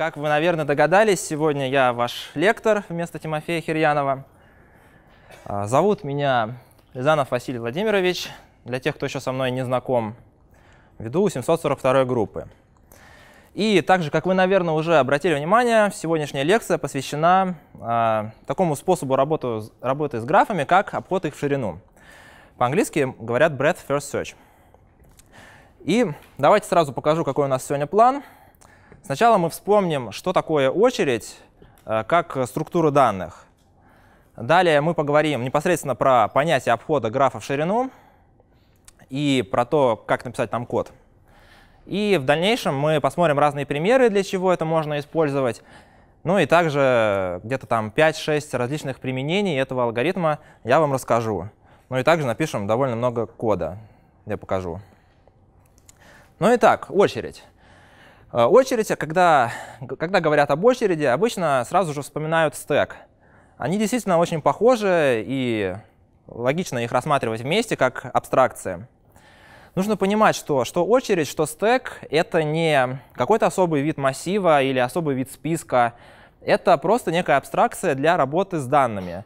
Как вы, наверное, догадались, сегодня я ваш лектор вместо Тимофея Хирьянова. А, зовут меня Рязанов Василий Владимирович. Для тех, кто еще со мной не знаком, веду 742 группы. И также, как вы, наверное, уже обратили внимание, сегодняшняя лекция посвящена э, такому способу работы, работы с графами, как обход их в ширину. По-английски говорят breadth first search. И давайте сразу покажу, какой у нас сегодня план. Сначала мы вспомним, что такое очередь, э, как структура данных. Далее мы поговорим непосредственно про понятие обхода графа в ширину и про то, как написать там код. И в дальнейшем мы посмотрим разные примеры, для чего это можно использовать. Ну и также где-то там 5-6 различных применений этого алгоритма я вам расскажу. Ну и также напишем довольно много кода, я покажу. Ну и так, очередь. Э, очередь, а когда, когда говорят об очереди, обычно сразу же вспоминают стек. Они действительно очень похожи, и логично их рассматривать вместе как абстракции. Нужно понимать, что, что очередь, что стек — это не какой-то особый вид массива или особый вид списка. Это просто некая абстракция для работы с данными,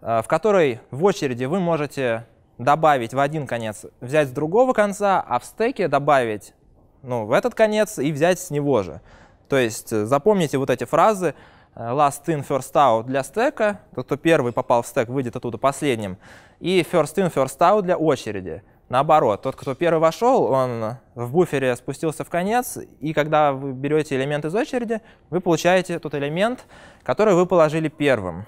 э, в которой в очереди вы можете добавить в один конец, взять с другого конца, а в стеке добавить ну, в этот конец и взять с него же. То есть э, запомните вот эти фразы э, last in, first out для стека, тот, кто первый попал в стек, выйдет оттуда последним, и first in, first out для очереди. Наоборот, тот, кто первый вошел, он в буфере спустился в конец, и когда вы берете элемент из очереди, вы получаете тот элемент, который вы положили первым.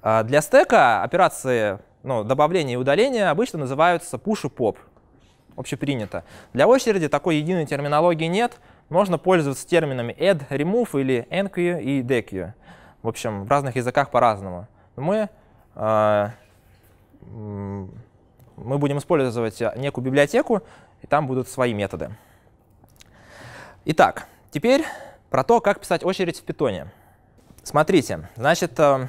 А для стека операции ну, добавления и удаления обычно называются push и pop общепринято. Для очереди такой единой терминологии нет. Можно пользоваться терминами add, remove или enqueue и dequeue. В общем, в разных языках по-разному. Мы, э, мы будем использовать некую библиотеку, и там будут свои методы. Итак, теперь про то, как писать очередь в питоне. Смотрите, значит, э,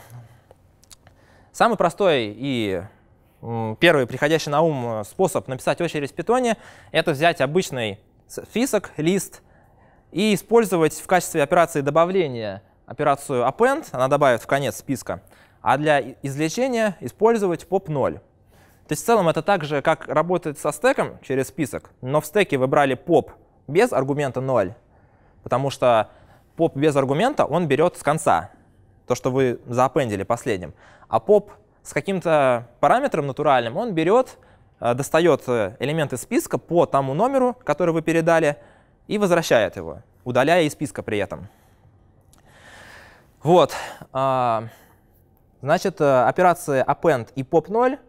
самый простой и Первый приходящий на ум э, способ написать очередь в питоне — это взять обычный список, лист, и использовать в качестве операции добавления операцию append, она добавит в конец списка, а для извлечения использовать pop0. То есть в целом это так же, как работает со стеком через список, но в стеке вы брали pop без аргумента 0, потому что pop без аргумента он берет с конца, то, что вы зааппендили последним. А pop с каким-то параметром натуральным, он берет, э, достает э, элементы списка по тому номеру, который вы передали, и возвращает его, удаляя из списка при этом. Вот. А, значит, э, операции append и pop0,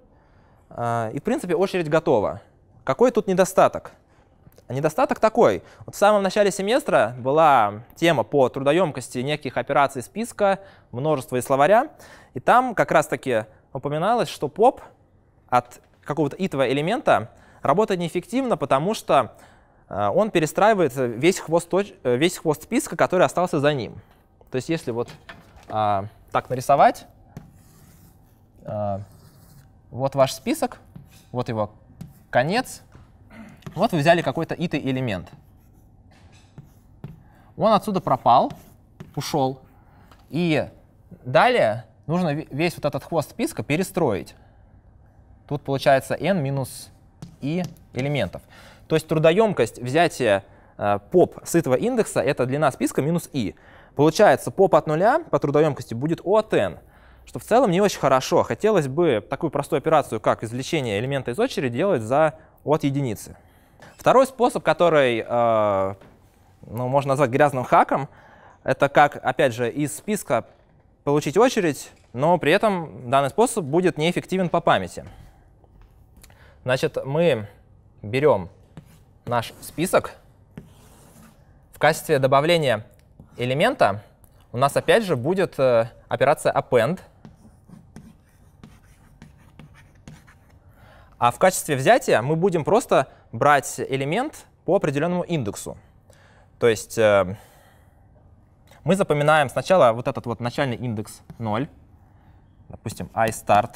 и, в принципе, очередь готова. Какой тут недостаток? Недостаток такой. Вот в самом начале семестра была тема по трудоемкости неких операций списка, множество и словаря. И там как раз-таки упоминалось, что поп от какого-то итого элемента работает неэффективно, потому что э, он перестраивает весь хвост, э, весь хвост списка, который остался за ним. То есть если вот а, так нарисовать, а, вот ваш список, вот его конец, вот вы взяли какой-то итый элемент. Он отсюда пропал, ушел, и далее нужно весь вот этот хвост списка перестроить. Тут получается n минус i элементов. То есть трудоемкость взятия э, поп с этого индекса — это длина списка минус i. Получается, поп от нуля по трудоемкости будет o от n, что в целом не очень хорошо. Хотелось бы такую простую операцию, как извлечение элемента из очереди, делать за от единицы. Второй способ, который э, ну, можно назвать грязным хаком, это как, опять же, из списка получить очередь, но при этом данный способ будет неэффективен по памяти. Значит, мы берем наш список. В качестве добавления элемента у нас опять же будет э, операция append. А в качестве взятия мы будем просто брать элемент по определенному индексу. То есть э, мы запоминаем сначала вот этот вот начальный индекс 0, допустим, iStart.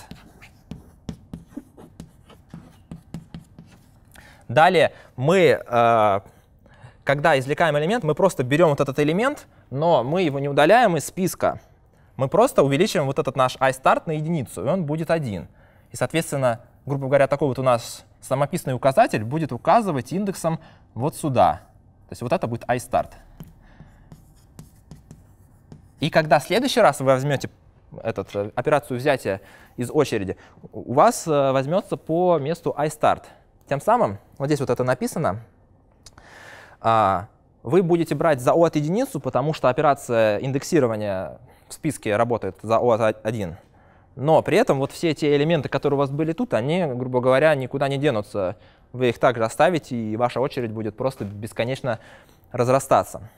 Далее мы, э, когда извлекаем элемент, мы просто берем вот этот элемент, но мы его не удаляем из списка. Мы просто увеличиваем вот этот наш iStart на единицу, и он будет 1. И, соответственно, грубо говоря, такой вот у нас самописный указатель будет указывать индексом вот сюда. То есть вот это будет iStart. И когда в следующий раз вы возьмете этот, э, операцию взятия из очереди, у вас э, возьмется по месту iStart. Тем самым, вот здесь вот это написано, а, вы будете брать за O от единицу, потому что операция индексирования в списке работает за O от 1. Но при этом вот все те элементы, которые у вас были тут, они, грубо говоря, никуда не денутся. Вы их также оставите, и ваша очередь будет просто бесконечно разрастаться.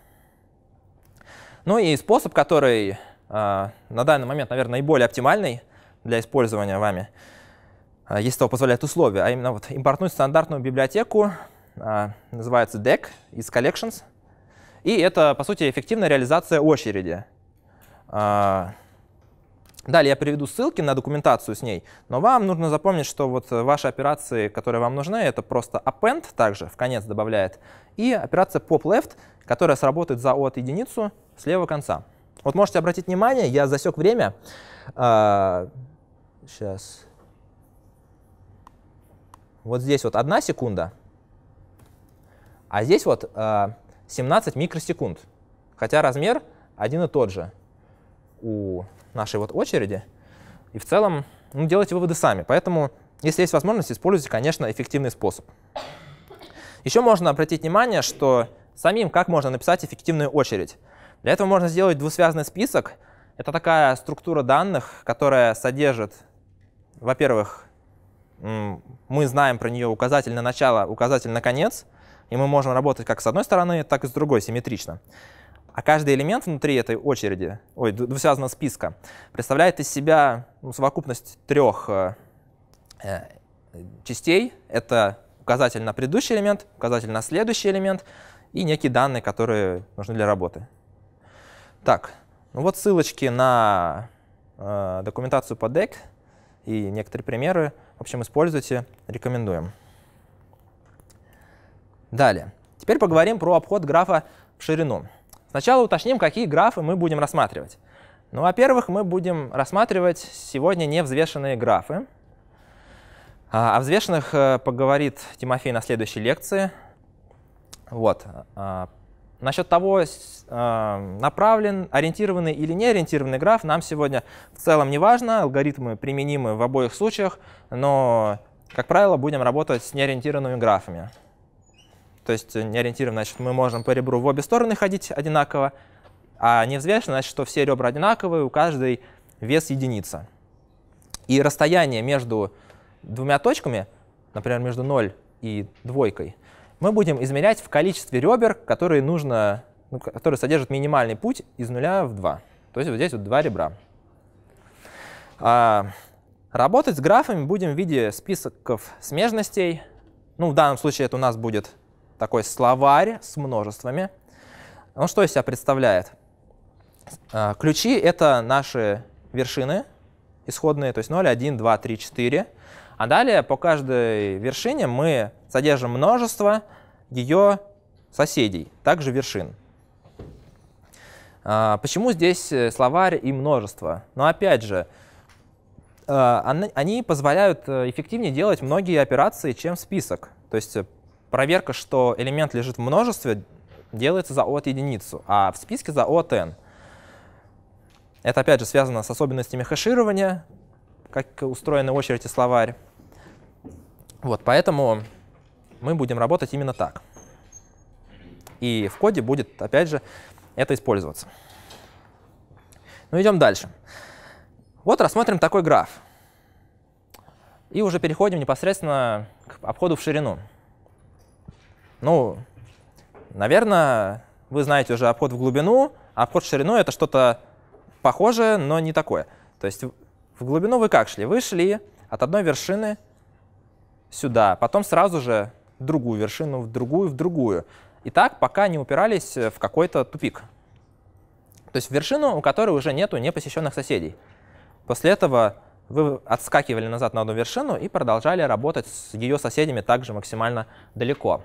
Ну и способ, который а, на данный момент, наверное, наиболее оптимальный для использования вами, а, если того позволяют условия, а именно вот импортнуть стандартную библиотеку, а, называется DEC из Collections, и это, по сути, эффективная реализация очереди. Далее я приведу ссылки на документацию с ней, но вам нужно запомнить, что вот ваши операции, которые вам нужны, это просто append также в конец добавляет, и операция pop left, которая сработает за от единицу, с левого конца. Вот можете обратить внимание, я засек время. А, сейчас. Вот здесь вот одна секунда, а здесь вот а, 17 микросекунд. Хотя размер один и тот же у нашей вот очереди. И в целом ну, делайте выводы сами. Поэтому, если есть возможность, используйте, конечно, эффективный способ. Еще можно обратить внимание, что самим как можно написать эффективную очередь. Для этого можно сделать двусвязный список. Это такая структура данных, которая содержит, во-первых, мы знаем про нее указатель на начало, указатель на конец, и мы можем работать как с одной стороны, так и с другой симметрично. А каждый элемент внутри этой очереди, ой, двусвязанного списка, представляет из себя ну, совокупность трех э, э, частей. Это указатель на предыдущий элемент, указатель на следующий элемент и некие данные, которые нужны для работы. Так, ну вот ссылочки на э, документацию по DEC и некоторые примеры. В общем, используйте, рекомендуем. Далее. Теперь поговорим про обход графа в ширину. Сначала уточним, какие графы мы будем рассматривать. Ну, во-первых, мы будем рассматривать сегодня невзвешенные графы. А, о а взвешенных э, поговорит Тимофей на следующей лекции. Вот. А, Насчет того, а, направлен, ориентированный или не ориентированный граф, нам сегодня в целом не важно. Алгоритмы применимы в обоих случаях, но, как правило, будем работать с неориентированными графами. То есть э, неориентированный значит, мы можем по ребру в обе стороны ходить одинаково, а невзвешенный значит, что все ребра одинаковые, у каждой вес единица. И расстояние между двумя точками, например, между 0 и двойкой, мы будем измерять в количестве ребер, которые нужно, ну, которые содержат минимальный путь из нуля в 2. То есть вот здесь вот два ребра. А, работать с графами будем в виде списков смежностей. Ну, в данном случае это у нас будет такой словарь с множествами. Ну что из себя представляет? А, ключи — это наши вершины исходные, то есть 0, 1, 2, 3, 4. А далее по каждой вершине мы содержим множество ее соседей, также вершин. А, почему здесь э, словарь и множество? Но опять же, э, они позволяют э, эффективнее делать многие операции, чем список. То есть проверка, что элемент лежит в множестве, делается за от единицу, а в списке за от n. Это опять же связано с особенностями хеширования, как устроена очередь и словарь. Вот, поэтому мы будем работать именно так. И в коде будет, опять же, это использоваться. Ну, идем дальше. Вот рассмотрим такой граф. И уже переходим непосредственно к обходу в ширину. Ну, наверное, вы знаете уже обход в глубину, а обход в ширину — это что-то похожее, но не такое. То есть в глубину вы как шли? Вы шли от одной вершины — сюда, а потом сразу же другую вершину, в другую, в другую. И так, пока не упирались э, в какой-то тупик. То есть в вершину, у которой уже нету непосещенных соседей. После этого вы отскакивали назад на одну вершину и продолжали работать с ее соседями также максимально далеко.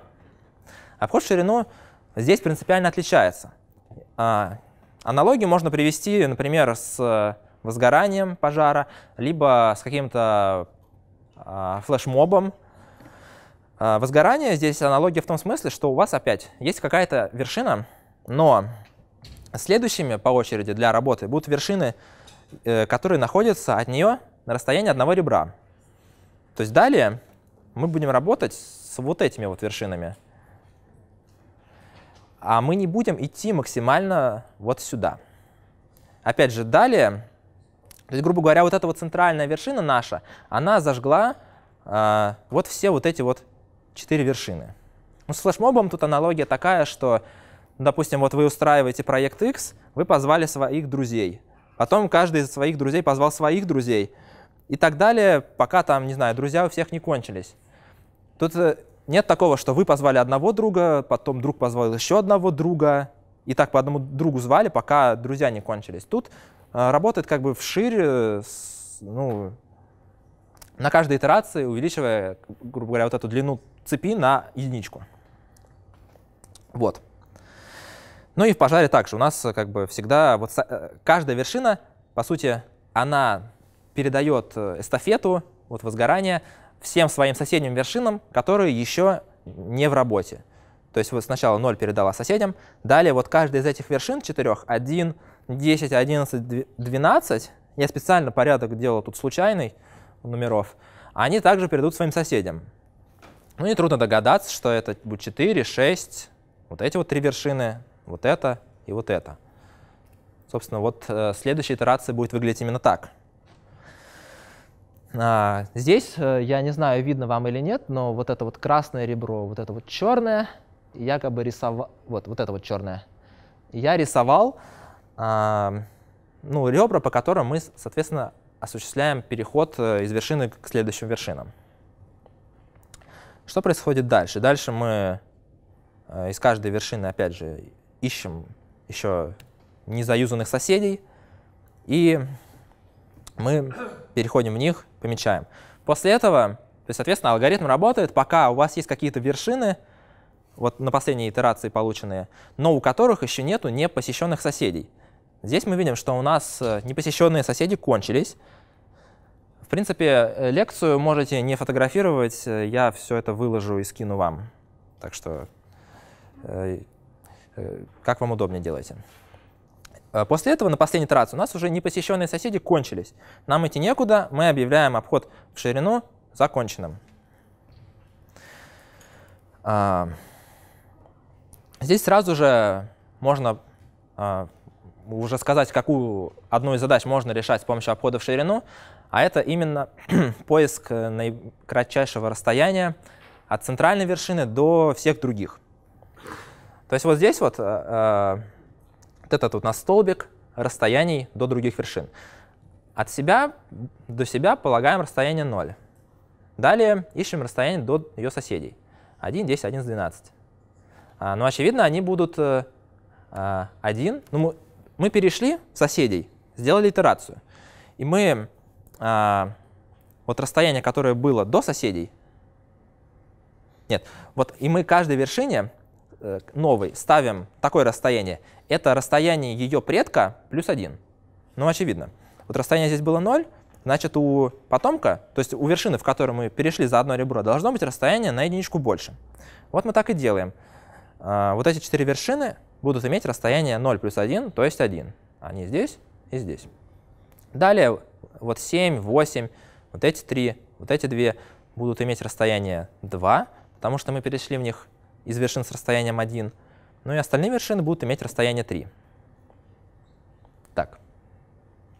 Обход а в ширину здесь принципиально отличается. А, аналогию можно привести, например, с э, возгоранием пожара, либо с каким-то а, флешмобом. А, возгорание здесь аналогия в том смысле, что у вас опять есть какая-то вершина, но следующими по очереди для работы будут вершины, э, которые находятся от нее на расстоянии одного ребра. То есть далее мы будем работать с вот этими вот вершинами. А мы не будем идти максимально вот сюда. Опять же, далее то есть, грубо говоря, вот эта вот центральная вершина наша, она зажгла э, вот все вот эти вот четыре вершины. Ну, с флешмобом тут аналогия такая, что, допустим, вот вы устраиваете проект X, вы позвали своих друзей. Потом каждый из своих друзей позвал своих друзей. И так далее, пока там, не знаю, друзья у всех не кончились. Тут э, нет такого, что вы позвали одного друга, потом друг позвал еще одного друга, и так по одному другу звали, пока друзья не кончились. Тут а, работает как бы в шире, э, ну, на каждой итерации увеличивая, грубо говоря, вот эту длину цепи на единичку. Вот. Ну и в пожаре также у нас э, как бы всегда вот э, каждая вершина, по сути, она передает эстафету, вот возгорание, всем своим соседним вершинам, которые еще не в работе. То есть вот сначала 0 передала соседям, далее вот каждая из этих вершин четырех, 1, 10, 11, 12, я специально порядок делал тут случайный номеров, они также перейдут своим соседям. Ну, нетрудно догадаться, что это будет 4, 6, вот эти вот три вершины, вот это и вот это. Собственно, вот э, следующая итерация будет выглядеть именно так. А, здесь, э, я не знаю, видно вам или нет, но вот это вот красное ребро, вот это вот черное, якобы рисовал, вот, вот это вот черное, я рисовал ну, ребра, по которым мы, соответственно, осуществляем переход э, из вершины к следующим вершинам. Что происходит дальше? Дальше мы э, из каждой вершины, опять же, ищем еще незаюзанных соседей, и мы переходим в них, помечаем. После этого, то есть, соответственно, алгоритм работает, пока у вас есть какие-то вершины, вот на последней итерации полученные, но у которых еще нету непосещенных соседей. Здесь мы видим, что у нас э, непосещенные соседи кончились. В принципе, э, лекцию можете не фотографировать, э, я все это выложу и скину вам. Так что как вам удобнее делайте. После этого на последней итерации у нас уже непосещенные соседи кончились. Нам идти некуда, мы объявляем обход в ширину законченным. А, здесь сразу же можно а, уже сказать, какую одну из задач можно решать с помощью обхода в ширину, а это именно поиск э, наикратчайшего расстояния от центральной вершины до всех других. То есть вот здесь вот, э, э вот это тут у нас столбик расстояний до других вершин. От себя до себя полагаем расстояние 0. Далее ищем расстояние до ее соседей. 1, 10, 11, 12. А, ну, очевидно, они будут э, 1. Э, ну, мы мы перешли соседей, сделали итерацию. И мы а, вот расстояние, которое было до соседей, нет, вот и мы каждой вершине э, новой ставим такое расстояние. Это расстояние ее предка плюс один. Ну, очевидно. Вот расстояние здесь было 0, значит, у потомка, то есть у вершины, в которую мы перешли за одно ребро, должно быть расстояние на единичку больше. Вот мы так и делаем. А, вот эти четыре вершины будут иметь расстояние 0 плюс 1, то есть 1. Они здесь и здесь. Далее вот 7, 8, вот эти 3, вот эти 2 будут иметь расстояние 2, потому что мы перешли в них из вершин с расстоянием 1. Ну и остальные вершины будут иметь расстояние 3. Так.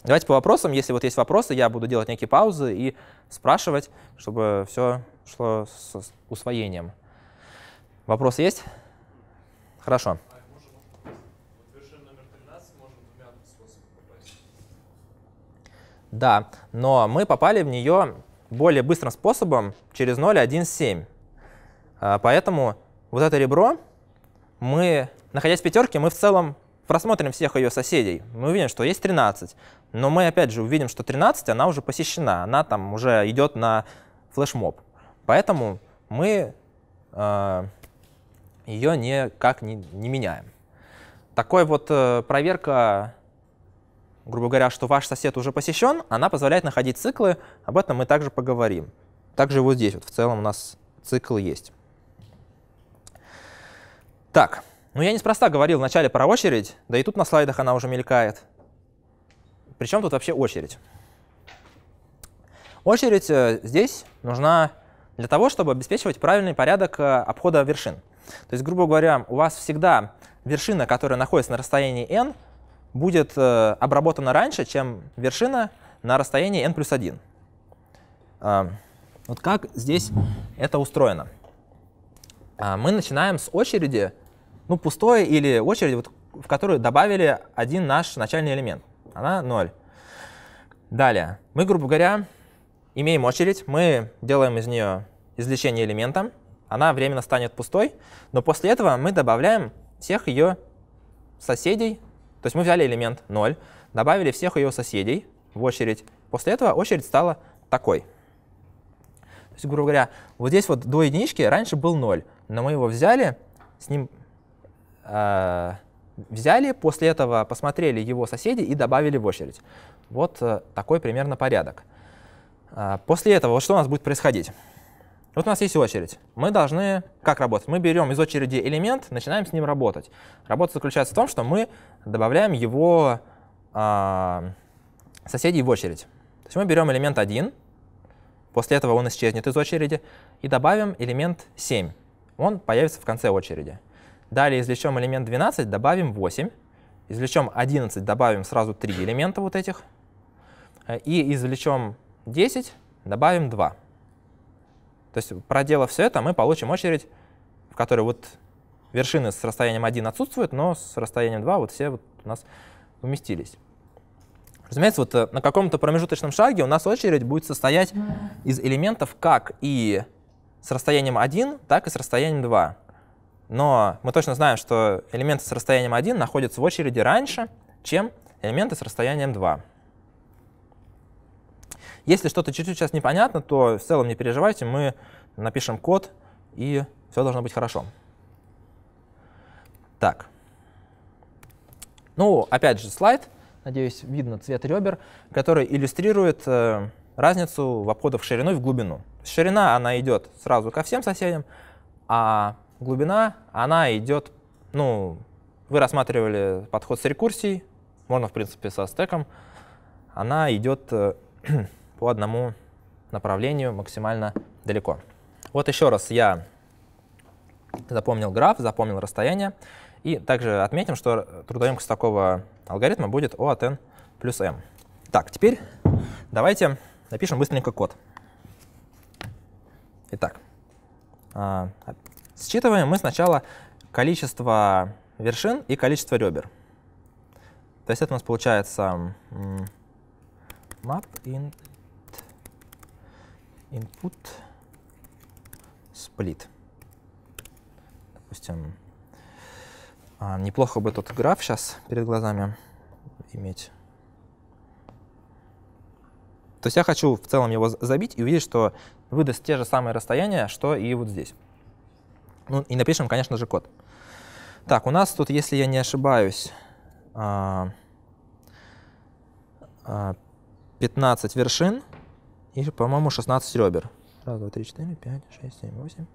Давайте по вопросам. Если вот есть вопросы, я буду делать некие паузы и спрашивать, чтобы все шло с усвоением. Вопрос есть? Хорошо. Да, но мы попали в нее более быстрым способом через 0,1,7. А, поэтому вот это ребро, мы, находясь в пятерке, мы в целом просмотрим всех ее соседей. Мы увидим, что есть 13. Но мы опять же увидим, что 13, она уже посещена, она там уже идет на флешмоб. Поэтому мы э, ее никак не, не меняем. Такой вот э, проверка грубо говоря, что ваш сосед уже посещен, она позволяет находить циклы, об этом мы также поговорим. Также вот здесь вот в целом у нас цикл есть. Так, ну я неспроста говорил вначале про очередь, да и тут на слайдах она уже мелькает. Причем тут вообще очередь? Очередь э, здесь нужна для того, чтобы обеспечивать правильный порядок э, обхода вершин. То есть, грубо говоря, у вас всегда вершина, которая находится на расстоянии n, будет э, обработана раньше, чем вершина на расстоянии n плюс 1. Э, а, вот как здесь это устроено? Э, мы начинаем с очереди, ну, пустой или очередь, вот, в которую добавили один наш начальный элемент. Она 0. Далее, мы, грубо говоря, имеем очередь, мы делаем из нее извлечение элемента, она временно станет пустой, но после этого мы добавляем всех ее соседей то есть мы взяли элемент 0, добавили всех ее соседей в очередь. После этого очередь стала такой. То есть, грубо говоря, вот здесь вот до единички раньше был 0, но мы его взяли, с ним э, взяли, после этого посмотрели его соседей и добавили в очередь. Вот э, такой примерно порядок. Э, после этого вот что у нас будет происходить? Вот у нас есть очередь. Мы должны... Как работать? Мы берем из очереди элемент, начинаем с ним работать. Работа заключается в том, что мы добавляем его э, соседей в очередь. То есть мы берем элемент 1, после этого он исчезнет из очереди, и добавим элемент 7. Он появится в конце очереди. Далее извлечем элемент 12, добавим 8. Извлечем 11, добавим сразу 3 элемента вот этих. И извлечем 10, добавим 2. То есть проделав все это, мы получим очередь, в которой вот вершины с расстоянием 1 отсутствуют, но с расстоянием 2 вот все вот у нас уместились. Разумеется, вот э, на каком-то промежуточном шаге у нас очередь будет состоять из элементов как и с расстоянием 1, так и с расстоянием 2. Но мы точно знаем, что элементы с расстоянием 1 находятся в очереди раньше, чем элементы с расстоянием 2. Если что-то чуть-чуть сейчас непонятно, то в целом не переживайте, мы напишем код, и все должно быть хорошо. Так. Ну, опять же, слайд, надеюсь, видно цвет ребер, который иллюстрирует э, разницу в обходах и в глубину. Ширина, она идет сразу ко всем соседям, а глубина, она идет, ну, вы рассматривали подход с рекурсией, можно, в принципе, со стеком, она идет э, по одному направлению максимально далеко. Вот еще раз я запомнил граф, запомнил расстояние. И также отметим, что трудоемкость такого алгоритма будет O от n плюс m. Так, теперь давайте напишем быстренько код. Итак, а, считываем мы сначала количество вершин и количество ребер. То есть это у нас получается map int input split. Допустим, а, неплохо бы тот граф сейчас перед глазами иметь. То есть я хочу в целом его забить и увидеть, что выдаст те же самые расстояния, что и вот здесь. Ну и напишем, конечно же, код. Так, у нас тут, если я не ошибаюсь, 15 а, а, вершин. И, по-моему, 16 ребер. Раз, два, три, четыре, пять, шесть, семь, восемь.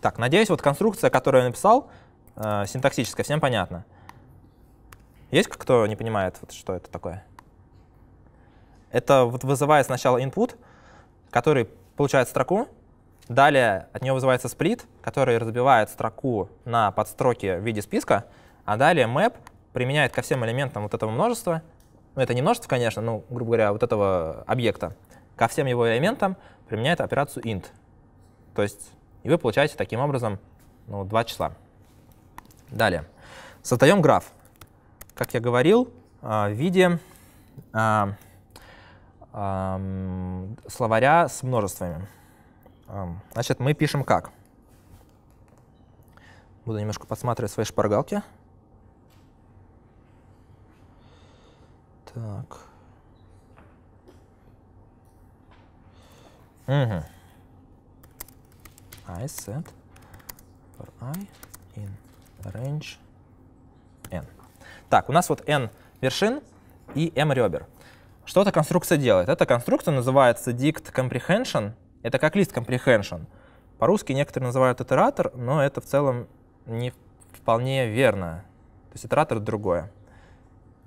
Так, надеюсь, вот конструкция, которую я написал, э, синтаксическая, всем понятно. Есть кто не понимает, вот, что это такое? Это вот вызывает сначала input, который получает строку, далее от нее вызывается сплит, который разбивает строку на подстроки в виде списка, а далее map, применяет ко всем элементам вот этого множества, ну это не множество, конечно, ну, грубо говоря, вот этого объекта, ко всем его элементам применяет операцию int. То есть и вы получаете таким образом ну, два числа. Далее. Создаем граф. Как я говорил, а, в виде а, словаря с множествами. Значит, мы пишем как? Буду немножко подсматривать свои шпаргалки. Так. Угу. I set for i in range n. Так, у нас вот n вершин и m ребер. Что эта конструкция делает? Эта конструкция называется dict comprehension. Это как лист comprehension. По-русски некоторые называют итератор, но это в целом не вполне верно. То есть итератор — это другое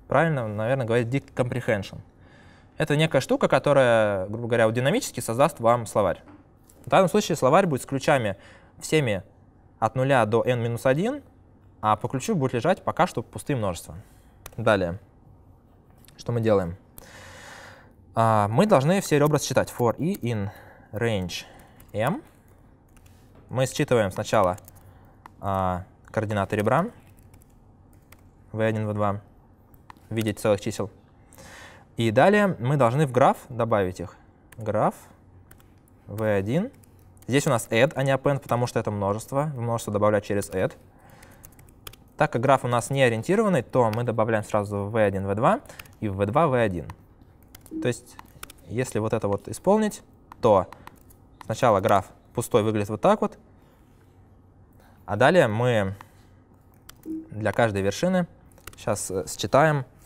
правильно, наверное, говорить dict comprehension. Это некая штука, которая, грубо говоря, динамически создаст вам словарь. В данном случае словарь будет с ключами всеми от 0 до n-1, а по ключу будет лежать пока что пустые множества. Далее. Что мы делаем? А, мы должны все ребра считать for i e, in range m. Мы считываем сначала а, координаты ребра v1, v2, в виде целых чисел. И далее мы должны в граф добавить их. Граф v1. Здесь у нас add, а не append, потому что это множество. Множество добавлять через add. Так как граф у нас не ориентированный, то мы добавляем сразу v1, v2 и v2, v1. То есть если вот это вот исполнить, то сначала граф пустой выглядит вот так вот, а далее мы для каждой вершины сейчас э, считаем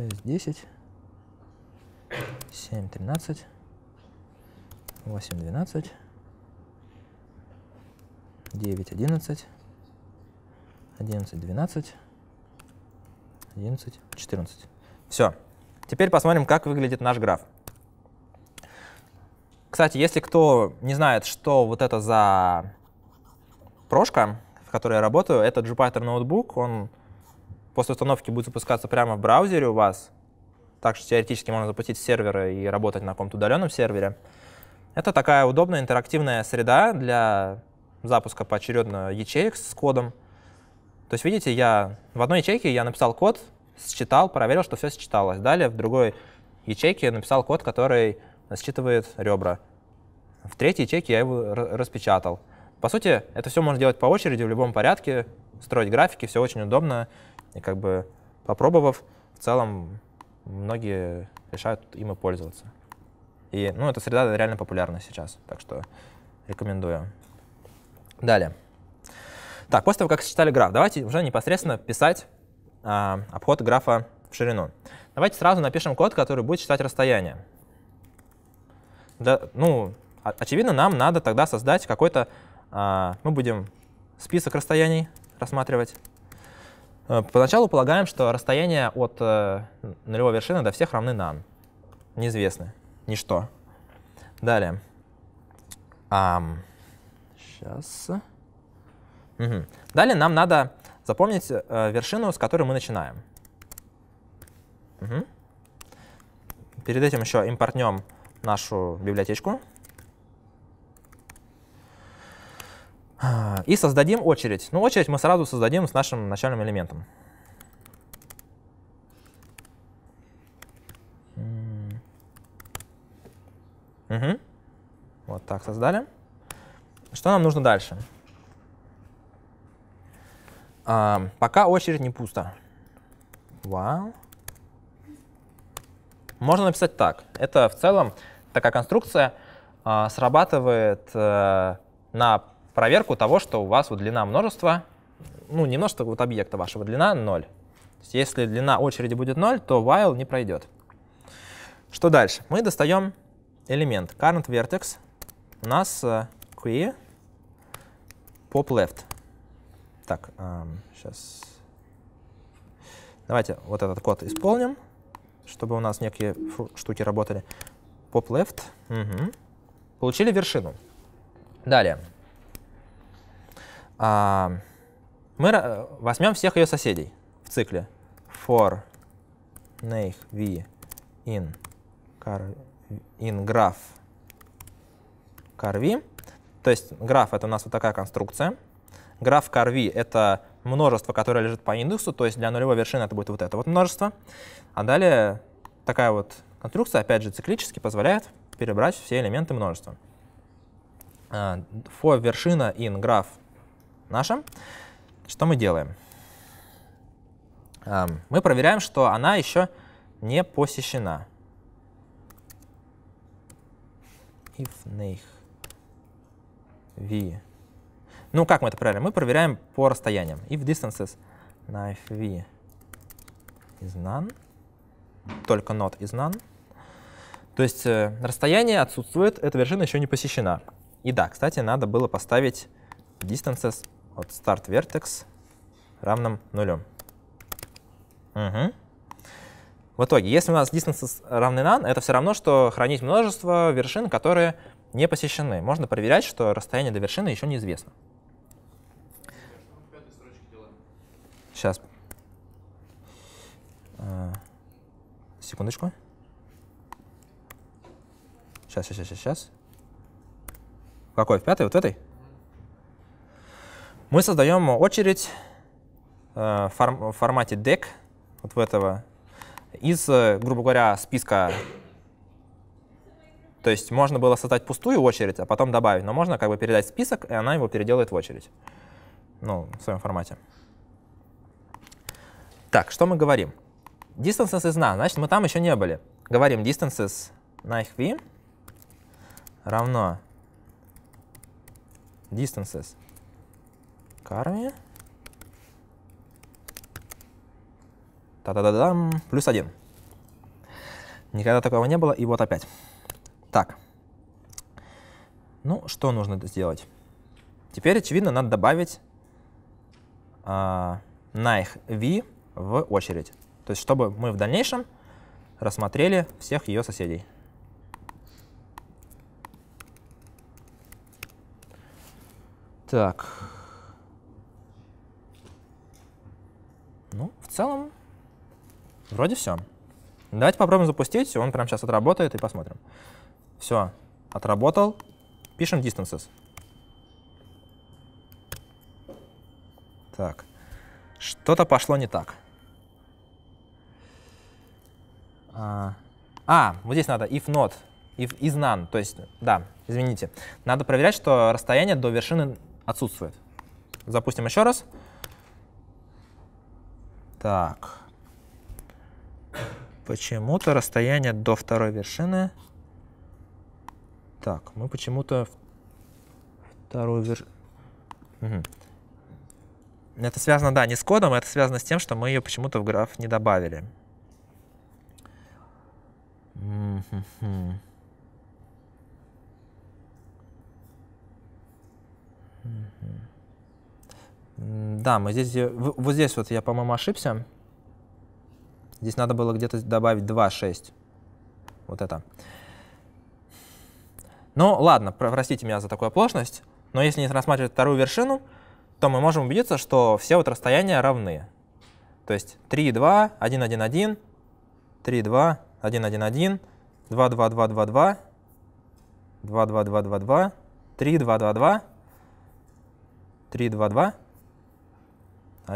6, 10, 7, 13, 8, 12, 9, 11, 11, 12, 11, 14. Все. Теперь посмотрим, как выглядит наш граф. Кстати, если кто не знает, что вот это за прошка, в которой я работаю, это Jupyter Notebook. он после установки будет запускаться прямо в браузере у вас. Так что теоретически можно запустить серверы и работать на каком-то удаленном сервере. Это такая удобная интерактивная среда для запуска поочередно ячеек с кодом. То есть, видите, я в одной ячейке я написал код, считал, проверил, что все считалось. Далее в другой ячейке я написал код, который считывает ребра. В третьей ячейке я его распечатал. По сути, это все можно делать по очереди, в любом порядке, строить графики, все очень удобно. И как бы попробовав, в целом многие решают им и пользоваться. И, ну, эта среда реально популярна сейчас, так что рекомендую. Далее. Так, после того, как считали граф, давайте уже непосредственно писать а, обход графа в ширину. Давайте сразу напишем код, который будет считать расстояние. Да, ну, очевидно, нам надо тогда создать какой-то... А, мы будем список расстояний рассматривать. Э, поначалу полагаем, что расстояние от э, нулевой вершины до всех равны нам. Неизвестны. Ничто. Далее. Um, сейчас. Угу. Далее нам надо запомнить э, вершину, с которой мы начинаем. Угу. Перед этим еще импортнем нашу библиотечку. А, и создадим очередь. Ну, очередь мы сразу создадим с нашим начальным элементом. Угу. Вот так создали. Что нам нужно дальше? А, пока очередь не пуста. Вау. Можно написать так. Это в целом такая конструкция а, срабатывает а, на проверку того, что у вас вот длина множества, ну, не множество, вот объекта вашего, длина 0. Есть, если длина очереди будет 0, то while не пройдет. Что дальше? Мы достаем элемент current vertex у нас э, query pop left. Так, сейчас. Эм, Давайте вот этот код исполним, чтобы у нас некие штуки работали. Pop left. Угу. Получили вершину. Далее. А, мы возьмем всех ее соседей в цикле for name v in, car, in graph carv. То есть граф — это у нас вот такая конструкция. Граф carv — это множество, которое лежит по индексу, то есть для нулевой вершины это будет вот это вот множество. А далее такая вот конструкция, опять же, циклически позволяет перебрать все элементы множества. For а, вершина in граф наша, что мы делаем? Мы проверяем, что она еще не посещена. If name v. Ну, как мы это проверяем? Мы проверяем по расстояниям. If distances knife v is none, только not is none, то есть э, расстояние отсутствует, эта вершина еще не посещена. И да, кстати, надо было поставить distances вот start vertex равным нулю. Угу. В итоге, если у нас distance равны none, это все равно, что хранить множество вершин, которые не посещены. Можно проверять, что расстояние до вершины еще неизвестно. Сейчас. А, секундочку. Сейчас, сейчас, сейчас, сейчас. Какой? В пятой? Вот в этой? Мы создаем очередь э, в формате deck, вот в этого, из, э, грубо говоря, списка. То есть можно было создать пустую очередь, а потом добавить, но можно как бы передать список, и она его переделает в очередь. Ну, в своем формате. Так, что мы говорим? Distances is none, значит, мы там еще не были. Говорим distances на их v равно distances Карме. Та-да-да-дам. Плюс один. Никогда такого не было, и вот опять. Так. Ну, что нужно сделать? Теперь, очевидно, надо добавить а, на v в очередь. То есть, чтобы мы в дальнейшем рассмотрели всех ее соседей. Так, в целом вроде все. Давайте попробуем запустить. Он прямо сейчас отработает и посмотрим. Все, отработал. Пишем distances. Так, что-то пошло не так. А, а, вот здесь надо if not, if is none. То есть, да, извините. Надо проверять, что расстояние до вершины отсутствует. Запустим еще раз. Так. Почему-то расстояние до второй вершины. Так, мы почему-то вторую вершину... Угу. Это связано, да, не с кодом, а это связано с тем, что мы ее почему-то в граф не добавили. mm Да, мы здесь, вот здесь вот я, по-моему, ошибся. Здесь надо было где-то добавить 2,6. Вот это. Ну, ладно, простите меня за такую оплошность, но если не рассматривать вторую вершину, то мы можем убедиться, что все вот расстояния равны. То есть 3, 2, 1, 1, 1, 3, 2, 1, 1, 1, 2, 2, 2, 2, 2, 2, 2, 2, 2, 2, 3, 2, 2, 2, 3, 2, 2,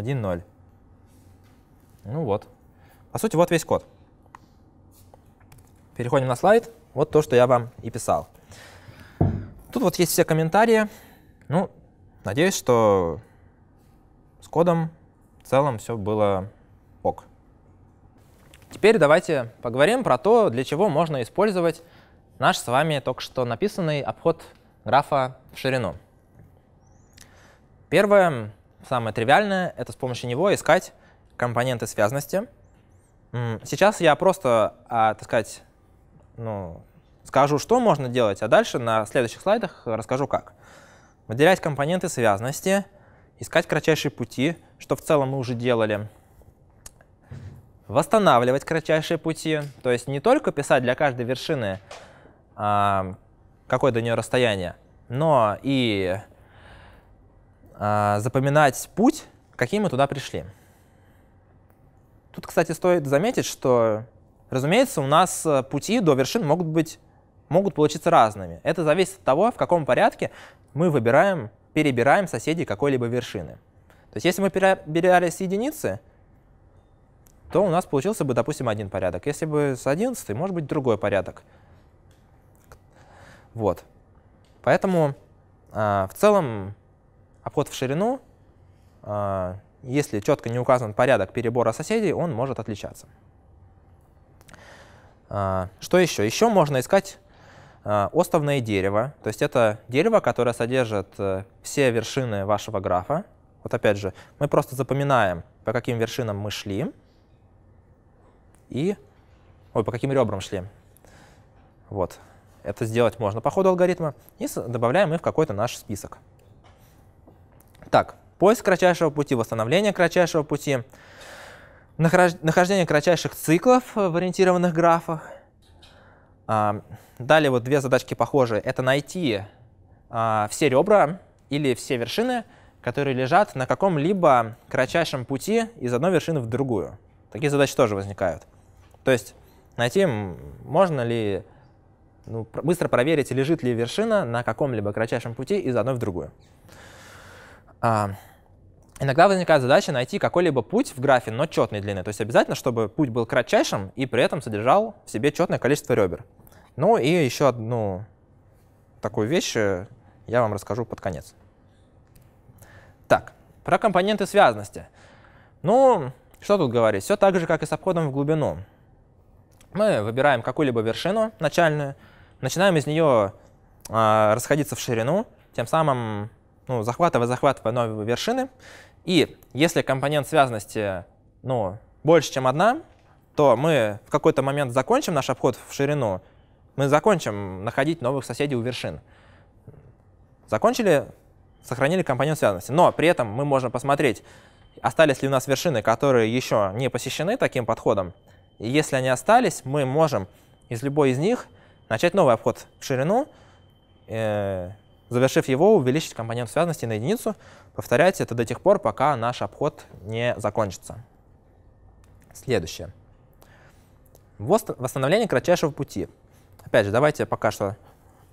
1.0. Ну вот. По сути, вот весь код. Переходим на слайд. Вот то, что я вам и писал. Тут вот есть все комментарии. Ну, надеюсь, что с кодом в целом все было ок. Теперь давайте поговорим про то, для чего можно использовать наш с вами только что написанный обход графа в ширину. Первое, Самое тривиальное — это с помощью него искать компоненты связности. Сейчас я просто, а, так сказать, ну, скажу, что можно делать, а дальше на следующих слайдах расскажу, как. Выделять компоненты связности, искать кратчайшие пути, что в целом мы уже делали. Восстанавливать кратчайшие пути, то есть не только писать для каждой вершины, а, какое до нее расстояние, но и э, запоминать путь, каким мы туда пришли. Тут, кстати, стоит заметить, что, разумеется, у нас э, пути до вершин могут быть могут получиться разными. Это зависит от того, в каком порядке мы выбираем, перебираем соседей какой-либо вершины. То есть если мы перебирали с единицы, то у нас получился бы, допустим, один порядок. Если бы с 11, может быть, другой порядок. Вот. Поэтому э, в целом обход в ширину, а, если четко не указан порядок перебора соседей, он может отличаться. А, что еще? Еще можно искать а, остовное дерево, то есть это дерево, которое содержит э, все вершины вашего графа. Вот опять же, мы просто запоминаем, по каким вершинам мы шли и ой, по каким ребрам шли. Вот. Это сделать можно по ходу алгоритма. И добавляем их в какой-то наш список. Так, поиск кратчайшего пути, восстановление кратчайшего пути, нахождение кратчайших циклов в ориентированных графах. А, далее вот две задачки похожие. Это найти а, все ребра или все вершины, которые лежат на каком-либо кратчайшем пути из одной вершины в другую. Такие задачи тоже возникают. То есть найти, можно ли ну, быстро проверить, лежит ли вершина на каком-либо кратчайшем пути из одной в другую. А, иногда возникает задача найти какой-либо путь в графе, но четной длины. То есть обязательно, чтобы путь был кратчайшим и при этом содержал в себе четное количество ребер. Ну и еще одну такую вещь э, я вам расскажу под конец. Так, про компоненты связности. Ну, что тут говорить? Все так же, как и с обходом в глубину. Мы выбираем какую-либо вершину начальную, начинаем из нее э, а, расходиться в ширину, тем самым ну, захватывая, а захватывая новые вершины. И если компонент связности ну, больше, чем одна, то мы в какой-то момент закончим наш обход в ширину, мы закончим находить новых соседей у вершин. Закончили, сохранили компонент связанности. Но при этом мы можем посмотреть, остались ли у нас вершины, которые еще не посещены таким подходом. И если они остались, мы можем из любой из них начать новый обход в ширину, э, Завершив его, увеличить компонент связности на единицу. Повторяйте это до тех пор, пока наш обход не закончится. Следующее. Восстановление кратчайшего пути. Опять же, давайте пока что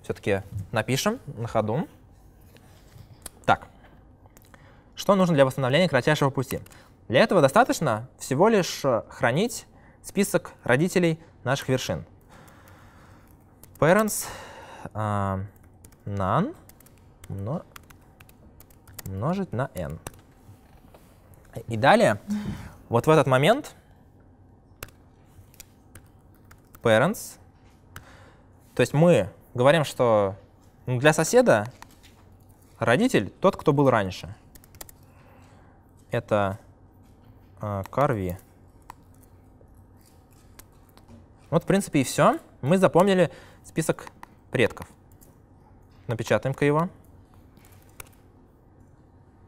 все-таки напишем на ходу. Так, что нужно для восстановления кратчайшего пути? Для этого достаточно всего лишь хранить список родителей наших вершин. Parents uh, а, none умно... умножить на n. И далее, вот в этот момент parents, то есть мы говорим, что ну, для соседа родитель тот, кто был раньше. Это Carvi. А, вот, в принципе, и все. Мы запомнили список предков. Напечатаем-ка его.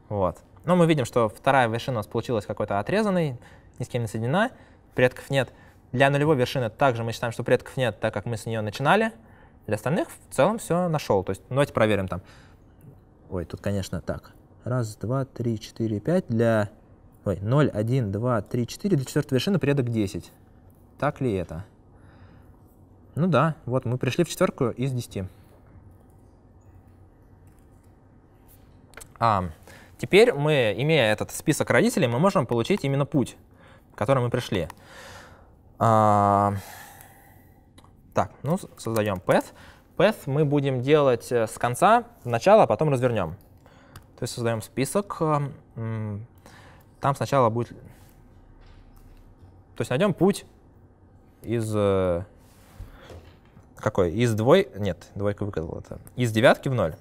Вот. Но мы видим, что вторая вершина у нас получилась какой-то отрезанной, ни с кем не соединена, предков нет. Для нулевой вершины также мы считаем, что предков нет, так как мы с нее начинали. Для остальных в целом все нашел. То есть ну, давайте проверим там. Ой, тут, конечно, так. Раз, два, три, четыре, пять. Для... Ой, 0, 1, 2, 3, 4. Для четвертой вершины предок 10. Так ли это? Ну да, вот мы пришли в четверку из 10. А, Теперь мы, имея этот список родителей, мы можем получить именно путь, к которому мы пришли. А, так, ну, создаем path. Path мы будем делать э, с конца, начала, а потом развернем. То есть создаем список. Э, там сначала будет... То есть найдем путь из... Э, какой? Из двой... Нет, двойка выказала это. Из девятки в ноль.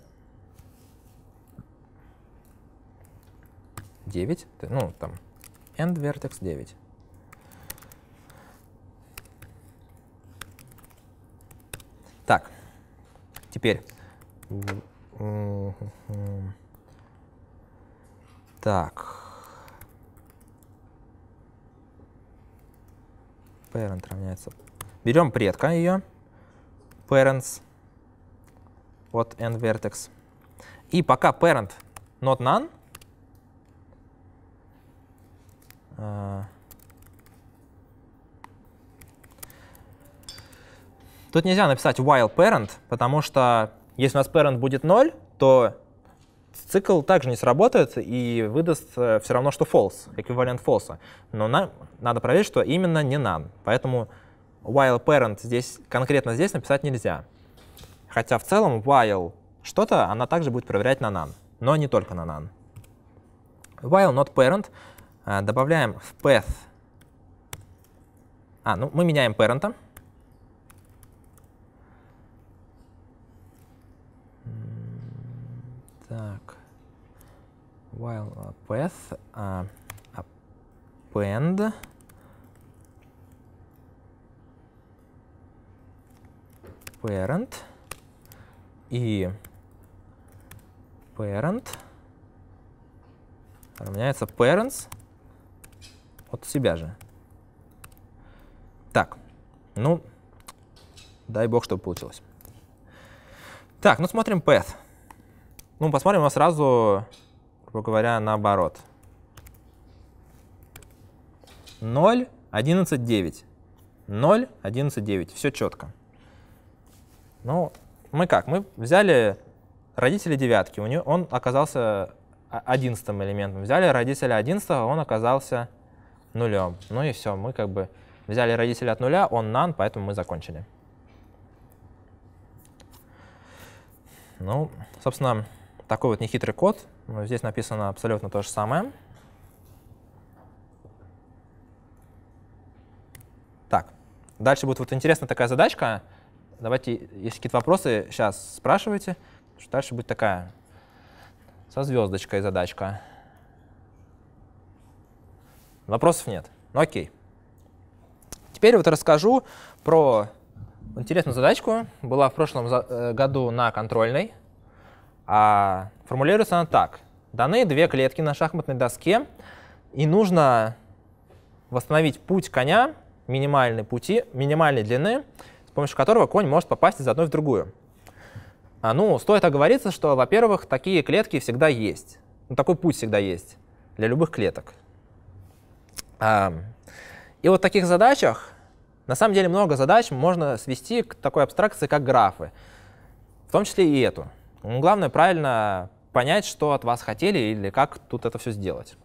9, ну там end vertex 9. Так, теперь. Так. Parent равняется. Берем предка ее. Parents от n vertex. И пока parent not none, А. Тут нельзя написать while parent, потому что если у нас parent будет 0, то цикл также не сработает и выдаст э, все равно, что false, эквивалент false. Но нам надо проверить, что именно не none. Поэтому while parent здесь, конкретно здесь написать нельзя. Хотя в целом while что-то она также будет проверять на none, но не только на none. While not parent Добавляем в path. А, ну мы меняем parent. Так. While path uh, append. parent и parent равняется parents от себя же. Так, ну, дай бог, чтобы получилось. Так, ну смотрим path. Ну, посмотрим его сразу, грубо говоря, наоборот. 0, 11, 9. 0, 11, 9. Все четко. Ну, мы как? Мы взяли родители девятки, у него, он оказался одиннадцатым элементом. Взяли родителя одиннадцатого, он оказался нулем. Ну и все, мы как бы взяли родителя от нуля, он нан, поэтому мы закончили. Ну, собственно, такой вот нехитрый код. Ну, здесь написано абсолютно то же самое. Так, дальше будет вот интересная такая задачка. Давайте, если какие-то вопросы, сейчас спрашивайте. Дальше будет такая со звездочкой задачка. Вопросов нет. Ну окей. Теперь вот расскажу про интересную задачку. Была в прошлом э, году на контрольной. А формулируется она так. Даны две клетки на шахматной доске, и нужно восстановить путь коня минимальной, пути, минимальной длины, с помощью которого конь может попасть из одной в другую. А, ну, стоит оговориться, что, во-первых, такие клетки всегда есть. Ну, такой путь всегда есть для любых клеток. А, и вот в таких задачах, на самом деле много задач можно свести к такой абстракции, как графы, в том числе и эту. Ну, главное правильно понять, что от вас хотели или как тут это все сделать.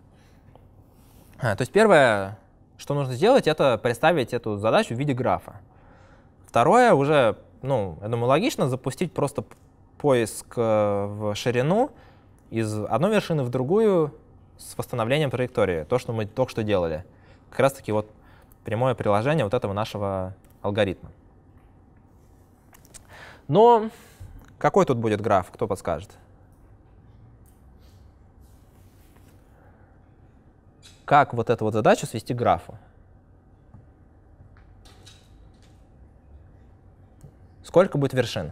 А, то есть первое, что нужно сделать, это представить эту задачу в виде графа. Второе, уже, ну, я думаю, логично запустить просто поиск э, в ширину из одной вершины в другую с восстановлением траектории, то, что мы только что делали. Как раз-таки вот прямое приложение вот этого нашего алгоритма. Но какой тут будет граф, кто подскажет? Как вот эту вот задачу свести к графу? Сколько будет вершин?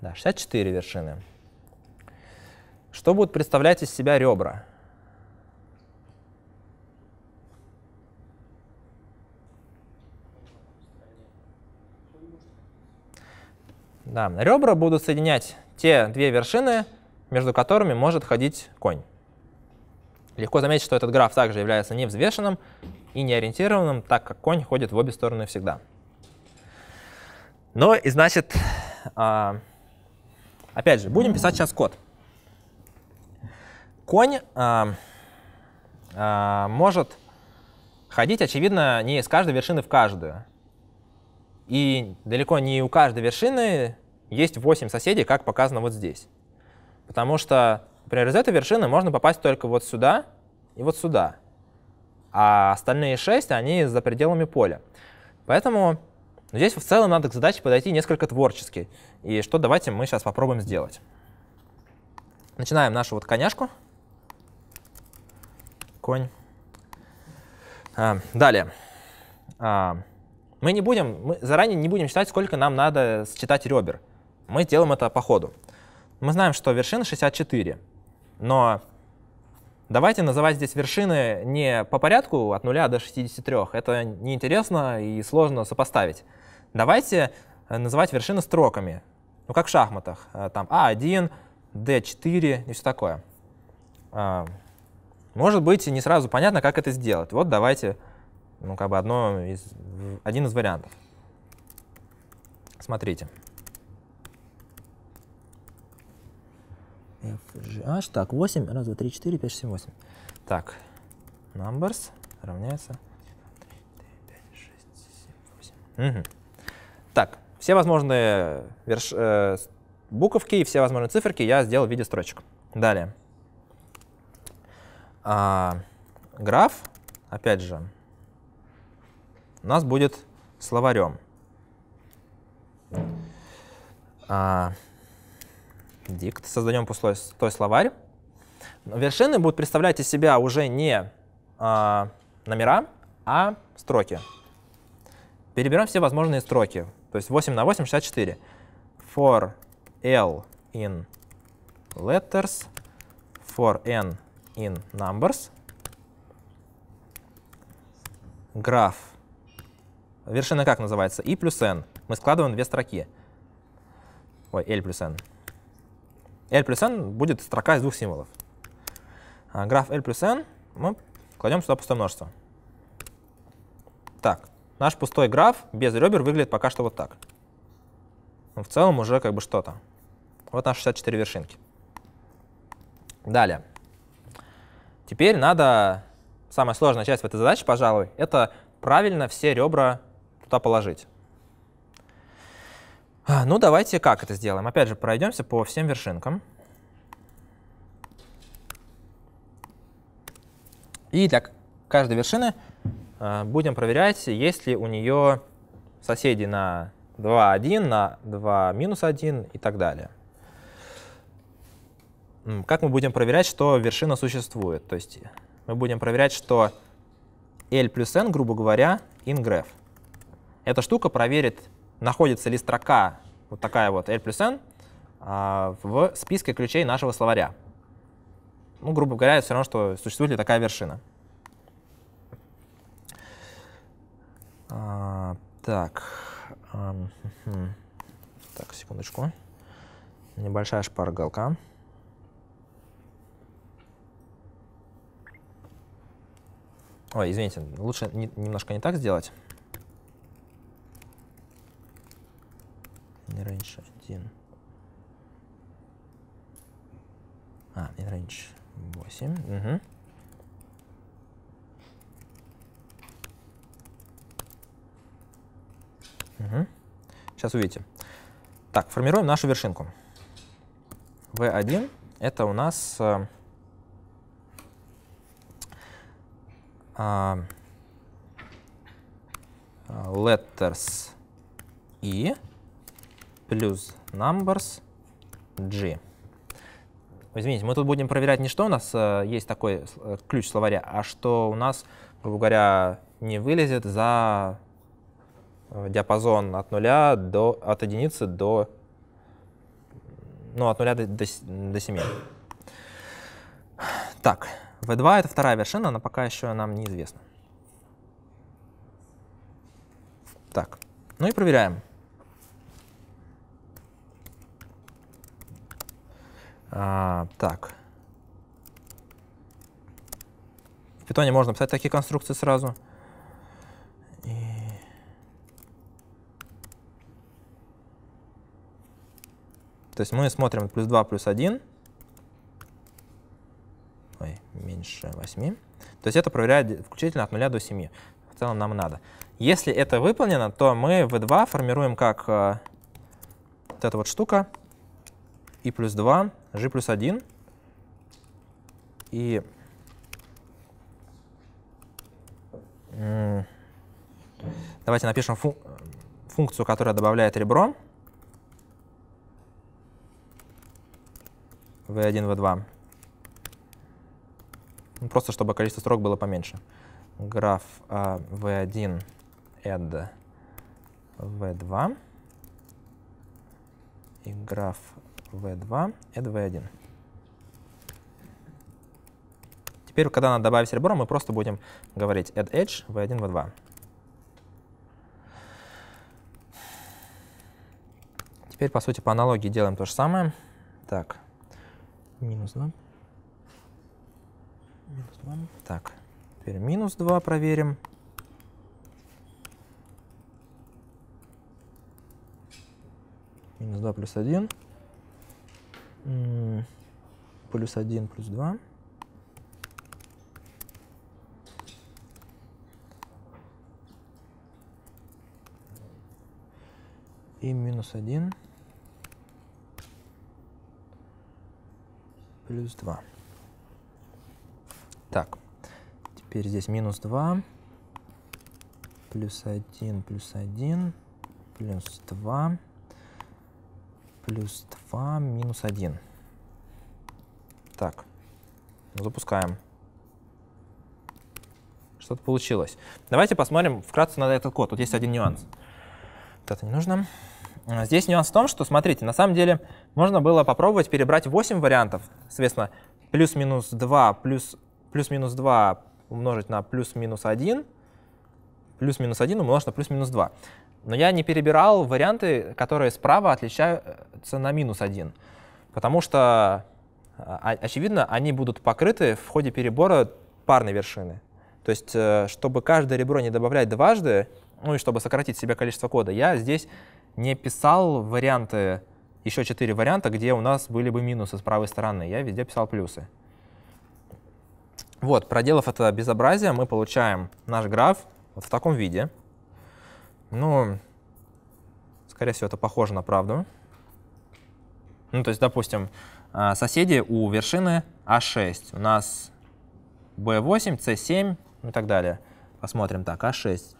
64. Да, 64 вершины. Что будут представлять из себя ребра? Да, ребра будут соединять те две вершины, между которыми может ходить конь. Легко заметить, что этот граф также является невзвешенным и неориентированным, так как конь ходит в обе стороны всегда. Ну и значит, а, опять же, будем писать сейчас код. Конь а, а, может ходить, очевидно, не с каждой вершины в каждую. И далеко не у каждой вершины есть 8 соседей, как показано вот здесь. Потому что, например, из этой вершины можно попасть только вот сюда и вот сюда. А остальные 6, они за пределами поля. Поэтому здесь в целом надо к задаче подойти несколько творчески. И что давайте мы сейчас попробуем сделать. Начинаем нашу вот коняшку конь. А, далее. А, мы не будем, мы заранее не будем считать, сколько нам надо считать ребер. Мы делаем это по ходу. Мы знаем, что вершина 64, но давайте называть здесь вершины не по порядку от 0 до 63. Это неинтересно и сложно сопоставить. Давайте э, называть вершины строками. Ну, как в шахматах. Э, там А1, D4 и все такое. А, может быть, не сразу понятно, как это сделать. Вот давайте, ну, как бы одно из, один из вариантов. Смотрите. FGH, так, 8, раз, два, три, четыре, пять, шесть, семь, восемь. Так, numbers равняется 5, 6, 7, 8. Угу. Так, все возможные верш... э, буковки и все возможные циферки я сделал в виде строчек. Далее а, граф, опять же, у нас будет словарем. А, дикт. Создаем пустой той словарь. Вершины будут представлять из себя уже не а, номера, а строки. Переберем все возможные строки. То есть 8 на 8, 64. For L in letters, for N in numbers, граф, вершина как называется, i плюс n. Мы складываем две строки. Ой, l плюс n. l плюс n будет строка из двух символов. А граф l плюс n мы кладем сюда пустое множество. Так, наш пустой граф без ребер выглядит пока что вот так. в целом уже как бы что-то. Вот наши 64 вершинки. Далее. Теперь надо, самая сложная часть в этой задаче, пожалуй, это правильно все ребра туда положить. А, ну, давайте как это сделаем? Опять же, пройдемся по всем вершинкам. И для каждой вершины а, будем проверять, есть ли у нее соседи на 2, 1, на 2, минус 1 и так далее. Как мы будем проверять, что вершина существует? То есть мы будем проверять, что L плюс N, грубо говоря, ingRef. Эта штука проверит, находится ли строка вот такая вот L плюс N а, в списке ключей нашего словаря. Ну, грубо говоря, все равно, что существует ли такая вершина. А, так. А, так, секундочку. Небольшая шпаргалка. Ой, извините, лучше не, немножко не так сделать. Не раньше один. А, не раньше 8. Угу. Угу. Сейчас увидите. Так, формируем нашу вершинку. V1 это у нас э, А, а, letters и плюс numbers g. Извините, мы тут будем проверять не что у нас э, есть такой э, ключ словаря, а что у нас, грубо говоря, не вылезет за э, диапазон от нуля до от единицы до ну, от нуля до, до, до 7. Так, V2 — это вторая вершина, она пока еще нам неизвестна. Так, ну и проверяем. А, так. В питоне можно писать такие конструкции сразу. И... То есть мы смотрим плюс 2, плюс 1. 7. То есть это проверяет включительно от 0 до 7. В целом нам надо. Если это выполнено, то мы v2 формируем как э, вот эта вот штука и плюс 2, g плюс 1 и Давайте напишем фу функцию, которая добавляет ребро. v1, v2. Ну, просто чтобы количество строк было поменьше. Граф а, v1 add v2 и граф v2 add v1. Теперь, когда надо добавить ребро, мы просто будем говорить add edge v1, v2. Теперь, по сути, по аналогии делаем то же самое. Так, минус 2. Минус 2. Так, теперь минус 2 проверим. Минус 2 плюс 1. Плюс 1 плюс 2. И минус 1 плюс 2. Так, теперь здесь минус 2, плюс 1, плюс 1, плюс 2, плюс 2, минус 1. Так, запускаем. Что-то получилось. Давайте посмотрим вкратце на этот код. Тут есть один нюанс. это не нужно. А здесь нюанс в том, что, смотрите, на самом деле можно было попробовать перебрать 8 вариантов. Соответственно, плюс-минус 2, плюс плюс-минус 2 умножить на плюс-минус 1, плюс-минус 1 умножить на плюс-минус 2. Но я не перебирал варианты, которые справа отличаются на минус 1, потому что, а, а, очевидно, они будут покрыты в ходе перебора парной вершины. То есть, э, чтобы каждое ребро не добавлять дважды, ну и чтобы сократить себе количество кода, я здесь не писал варианты, еще четыре варианта, где у нас были бы минусы с правой стороны. Я везде писал плюсы. Вот, проделав это безобразие, мы получаем наш граф вот в таком виде. Ну, скорее всего, это похоже на правду. Ну, то есть, допустим, а, соседи у вершины А6. У нас B8, C7 и так далее. Посмотрим так, А6,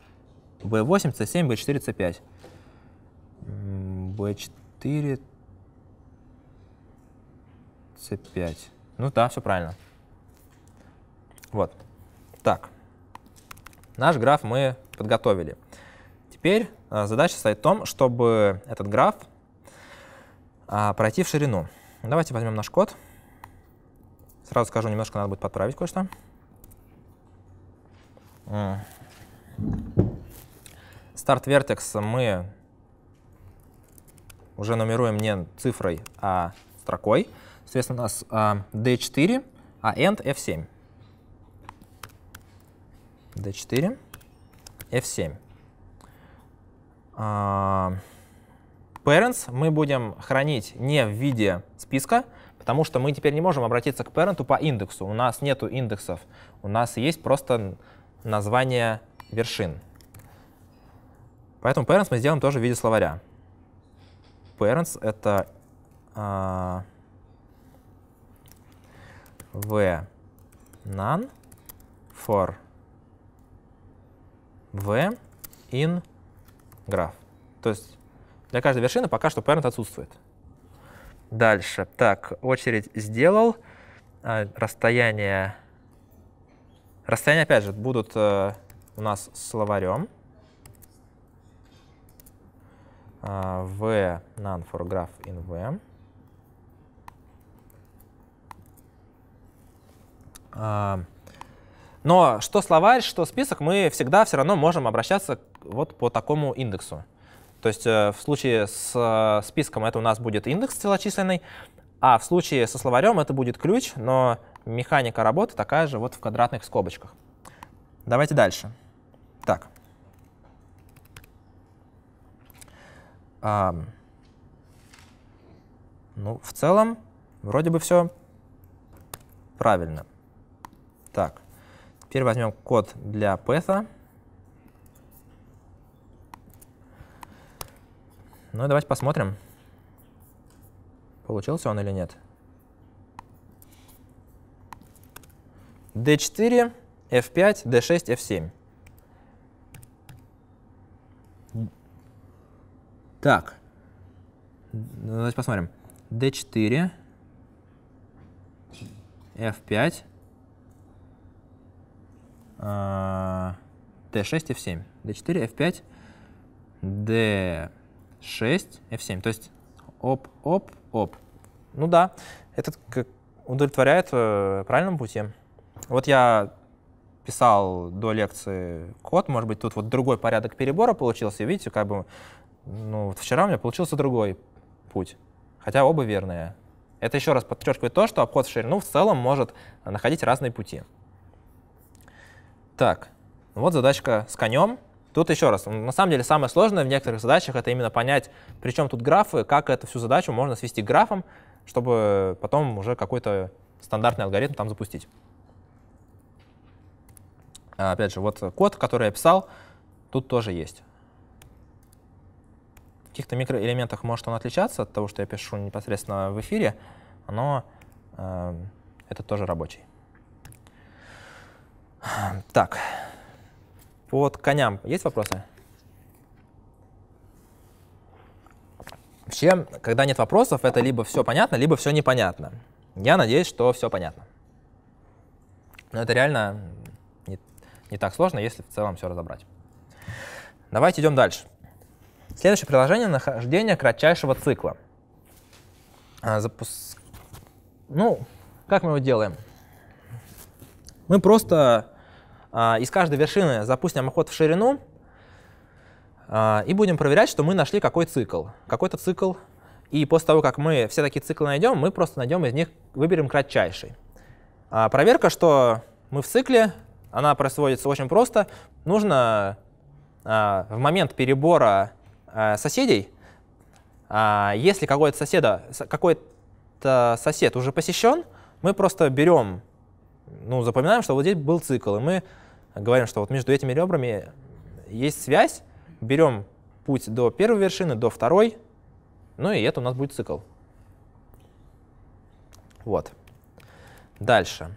B8, C7, B4, C5. B4, C5. Ну да, все правильно. Вот. Так. Наш граф мы подготовили. Теперь а, задача стоит в том, чтобы этот граф а, пройти в ширину. Давайте возьмем наш код. Сразу скажу, немножко надо будет подправить кое-что. Старт вертекс мы уже нумеруем не цифрой, а строкой. Соответственно, у нас а, D4, а end F7 d4, f7. А, parents мы будем хранить не в виде списка, потому что мы теперь не можем обратиться к parent по индексу. У нас нету индексов, у нас есть просто название вершин. Поэтому parents мы сделаем тоже в виде словаря. Parents — это э, v none for v in граф. То есть для каждой вершины пока что parent отсутствует. Дальше. Так, очередь сделал. А, расстояние. Расстояние, опять же, будут э, у нас словарем. v none for graph in v. Uh, но что словарь, что список, мы всегда все равно можем обращаться вот по такому индексу. То есть э, в случае с э, списком это у нас будет индекс целочисленный, а в случае со словарем это будет ключ, но механика работы такая же вот в квадратных скобочках. Давайте дальше. Так. А, ну, в целом, вроде бы все правильно. Так. Теперь возьмем код для path. Ну и давайте посмотрим, получился он или нет. d4, f5, d6, f7. Так, давайте посмотрим. d4, f5, D6, F7, D4, F5, D6, F7. То есть оп, оп, оп. Ну да, этот удовлетворяет э, правильному пути. Вот я писал до лекции код, может быть, тут вот другой порядок перебора получился, видите, как бы, ну, вот вчера у меня получился другой путь, хотя оба верные. Это еще раз подчеркивает то, что обход в ширину в целом может находить разные пути. Так, вот задачка с конем. Тут еще раз, на самом деле самое сложное в некоторых задачах это именно понять, при чем тут графы, как эту всю задачу можно свести к графам, чтобы потом уже какой-то стандартный алгоритм там запустить. А, опять же, вот код, который я писал, тут тоже есть. В каких-то микроэлементах может он отличаться от того, что я пишу непосредственно в эфире, но э, это тоже рабочий. Так, под коням есть вопросы? Вообще, когда нет вопросов, это либо все понятно, либо все непонятно. Я надеюсь, что все понятно. Но это реально не, не так сложно, если в целом все разобрать. Давайте идем дальше. Следующее приложение — нахождение кратчайшего цикла. А, Запуск... Ну, как мы его делаем? Мы просто а, из каждой вершины запустим охот в ширину а, и будем проверять, что мы нашли какой цикл. Какой-то цикл. И после того, как мы все такие циклы найдем, мы просто найдем из них, выберем кратчайший. А проверка, что мы в цикле, она производится очень просто. Нужно а, в момент перебора а, соседей, а, если какой-то сосед уже посещен, мы просто берем ну, запоминаем, что вот здесь был цикл, и мы говорим, что вот между этими ребрами есть связь, берем путь до первой вершины, до второй, ну и это у нас будет цикл. Вот. Дальше.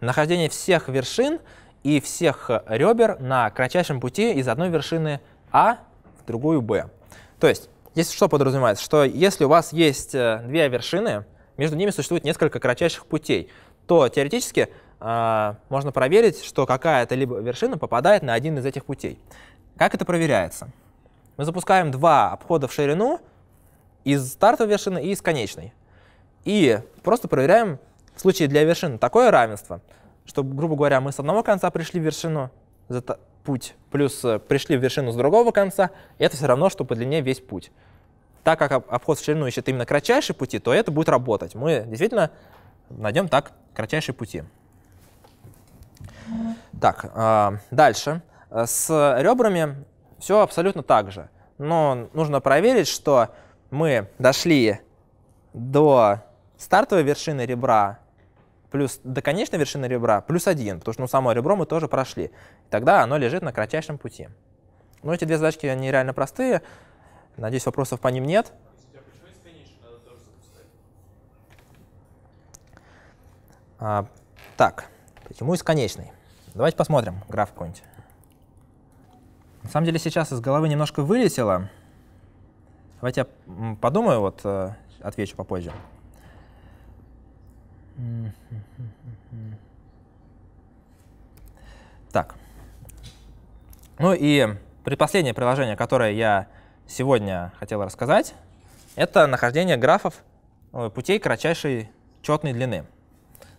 Нахождение всех вершин и всех ребер на кратчайшем пути из одной вершины А в другую Б. То есть, если что подразумевается, что если у вас есть э, две вершины, между ними существует несколько кратчайших путей, то теоретически э, можно проверить, что какая-то либо вершина попадает на один из этих путей. Как это проверяется? Мы запускаем два обхода в ширину из стартовой вершины и из конечной. И просто проверяем в случае для вершины такое равенство, что, грубо говоря, мы с одного конца пришли в вершину, путь, плюс э, пришли в вершину с другого конца, и это все равно, что по длине весь путь. Так как обход в ширину ищет именно кратчайшие пути, то это будет работать. Мы действительно найдем так кратчайшие пути. Так, а, дальше. С ребрами все абсолютно так же. Но нужно проверить, что мы дошли до стартовой вершины ребра плюс до конечной вершины ребра плюс один, потому что ну, само ребро мы тоже прошли. Тогда оно лежит на кратчайшем пути. Ну, эти две задачки, они реально простые. Надеюсь, вопросов по ним нет. А, так, почему бесконечный? Давайте посмотрим граф какой-нибудь. На самом деле сейчас из головы немножко вылетело. Давайте я подумаю, вот э, отвечу попозже. Так. Ну и предпоследнее приложение, которое я сегодня хотел рассказать, это нахождение графов э, путей кратчайшей четной длины.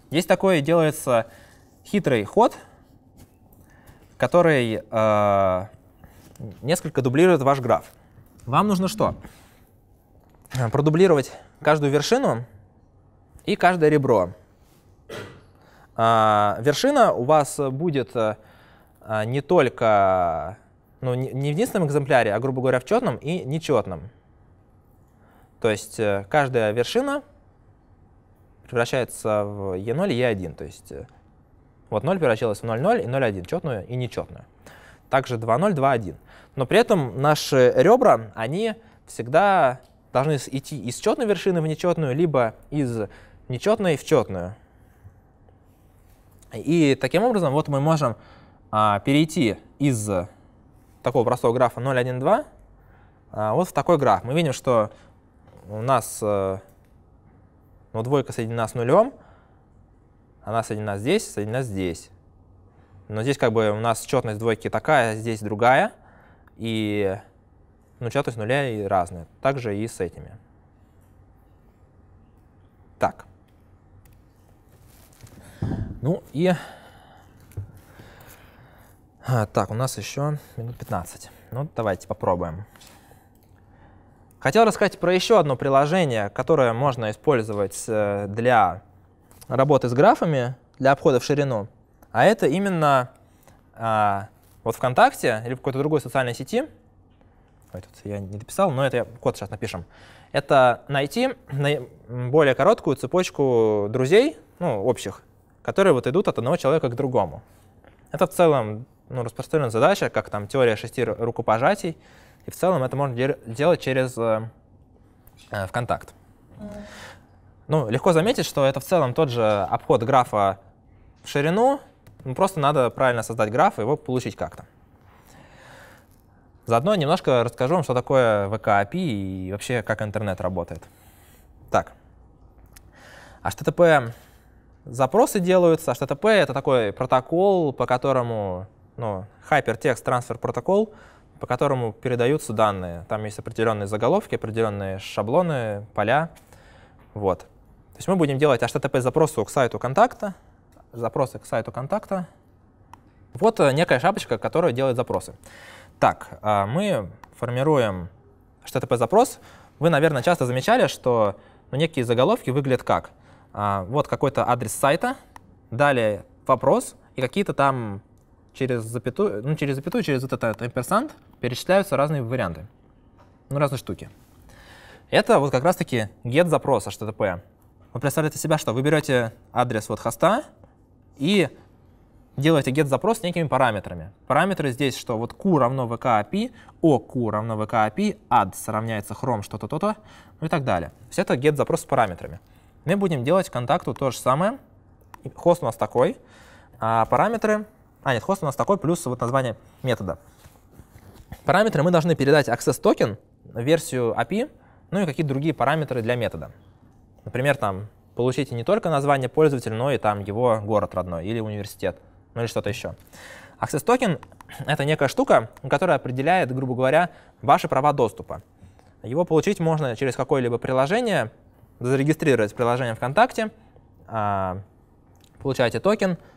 Здесь такой делается хитрый ход, который э, несколько дублирует ваш граф. Вам нужно что? Продублировать каждую вершину и каждое ребро. Э, вершина у вас будет э, не только ну, не в единственном экземпляре, а, грубо говоря, в четном и нечетном. То есть э, каждая вершина превращается в e0 и e1. То есть э, вот 0 превращалась в 0,0 и 0,1, четную и нечетную. Также 2,0, 2,1. Но при этом наши ребра, они всегда должны идти из четной вершины в нечетную, либо из нечетной в четную. И таким образом вот мы можем а, перейти из такого простого графа 0, 1, 2, вот в такой граф. Мы видим, что у нас э, ну, двойка соединена с нулем, она соединена здесь, соединена здесь. Но здесь как бы у нас четность двойки такая, здесь другая, и ну, четность нуля и разная. Также и с этими. Так. Ну и а, так, у нас еще минут 15. Ну, давайте попробуем. Хотел рассказать про еще одно приложение, которое можно использовать э, для работы с графами, для обхода в ширину. А это именно а, вот ВКонтакте или в какой-то другой социальной сети. Ой, тут я не дописал, но это я код сейчас напишем. Это найти более короткую цепочку друзей, ну, общих, которые вот идут от одного человека к другому. Это в целом ну, распространенная задача, как там теория шести рукопожатий, и в целом это можно делать через э, э, ВКонтакт. Mm. Ну, легко заметить, что это в целом тот же обход графа в ширину, ну, просто надо правильно создать граф и его получить как-то. Заодно немножко расскажу вам, что такое ВК API и вообще как интернет работает. Так, HTTP запросы делаются. HTTP — это такой протокол, по которому ну, Hypertext Transfer протокол, по которому передаются данные. Там есть определенные заголовки, определенные шаблоны, поля. Вот. То есть мы будем делать HTTP-запросы к сайту контакта, запросы к сайту контакта. Вот э, некая шапочка, которая делает запросы. Так, а, мы формируем HTTP-запрос. Вы, наверное, часто замечали, что ну, некие заголовки выглядят как? А, вот какой-то адрес сайта, далее вопрос и какие-то там через запятую, ну, через запятую, через этот, этот имперсант перечисляются разные варианты, ну, разные штуки. Это вот как раз-таки get запрос HTTP. Вы представляете себя, что вы берете адрес вот хоста и делаете get запрос с некими параметрами. Параметры здесь, что вот q равно vk API, o равно vk API, ads равняется chrome что-то то-то, ну и так далее. То есть это get запрос с параметрами. Мы будем делать контакту то же самое. Хост у нас такой, а параметры а, нет, хост у нас такой, плюс вот название метода. Параметры мы должны передать access токен, версию API, ну и какие-то другие параметры для метода. Например, там получите не только название пользователя, но и там его город родной или университет, ну или что-то еще. Access токен — это некая штука, которая определяет, грубо говоря, ваши права доступа. Его получить можно через какое-либо приложение, зарегистрировать приложение ВКонтакте, а, получаете токен —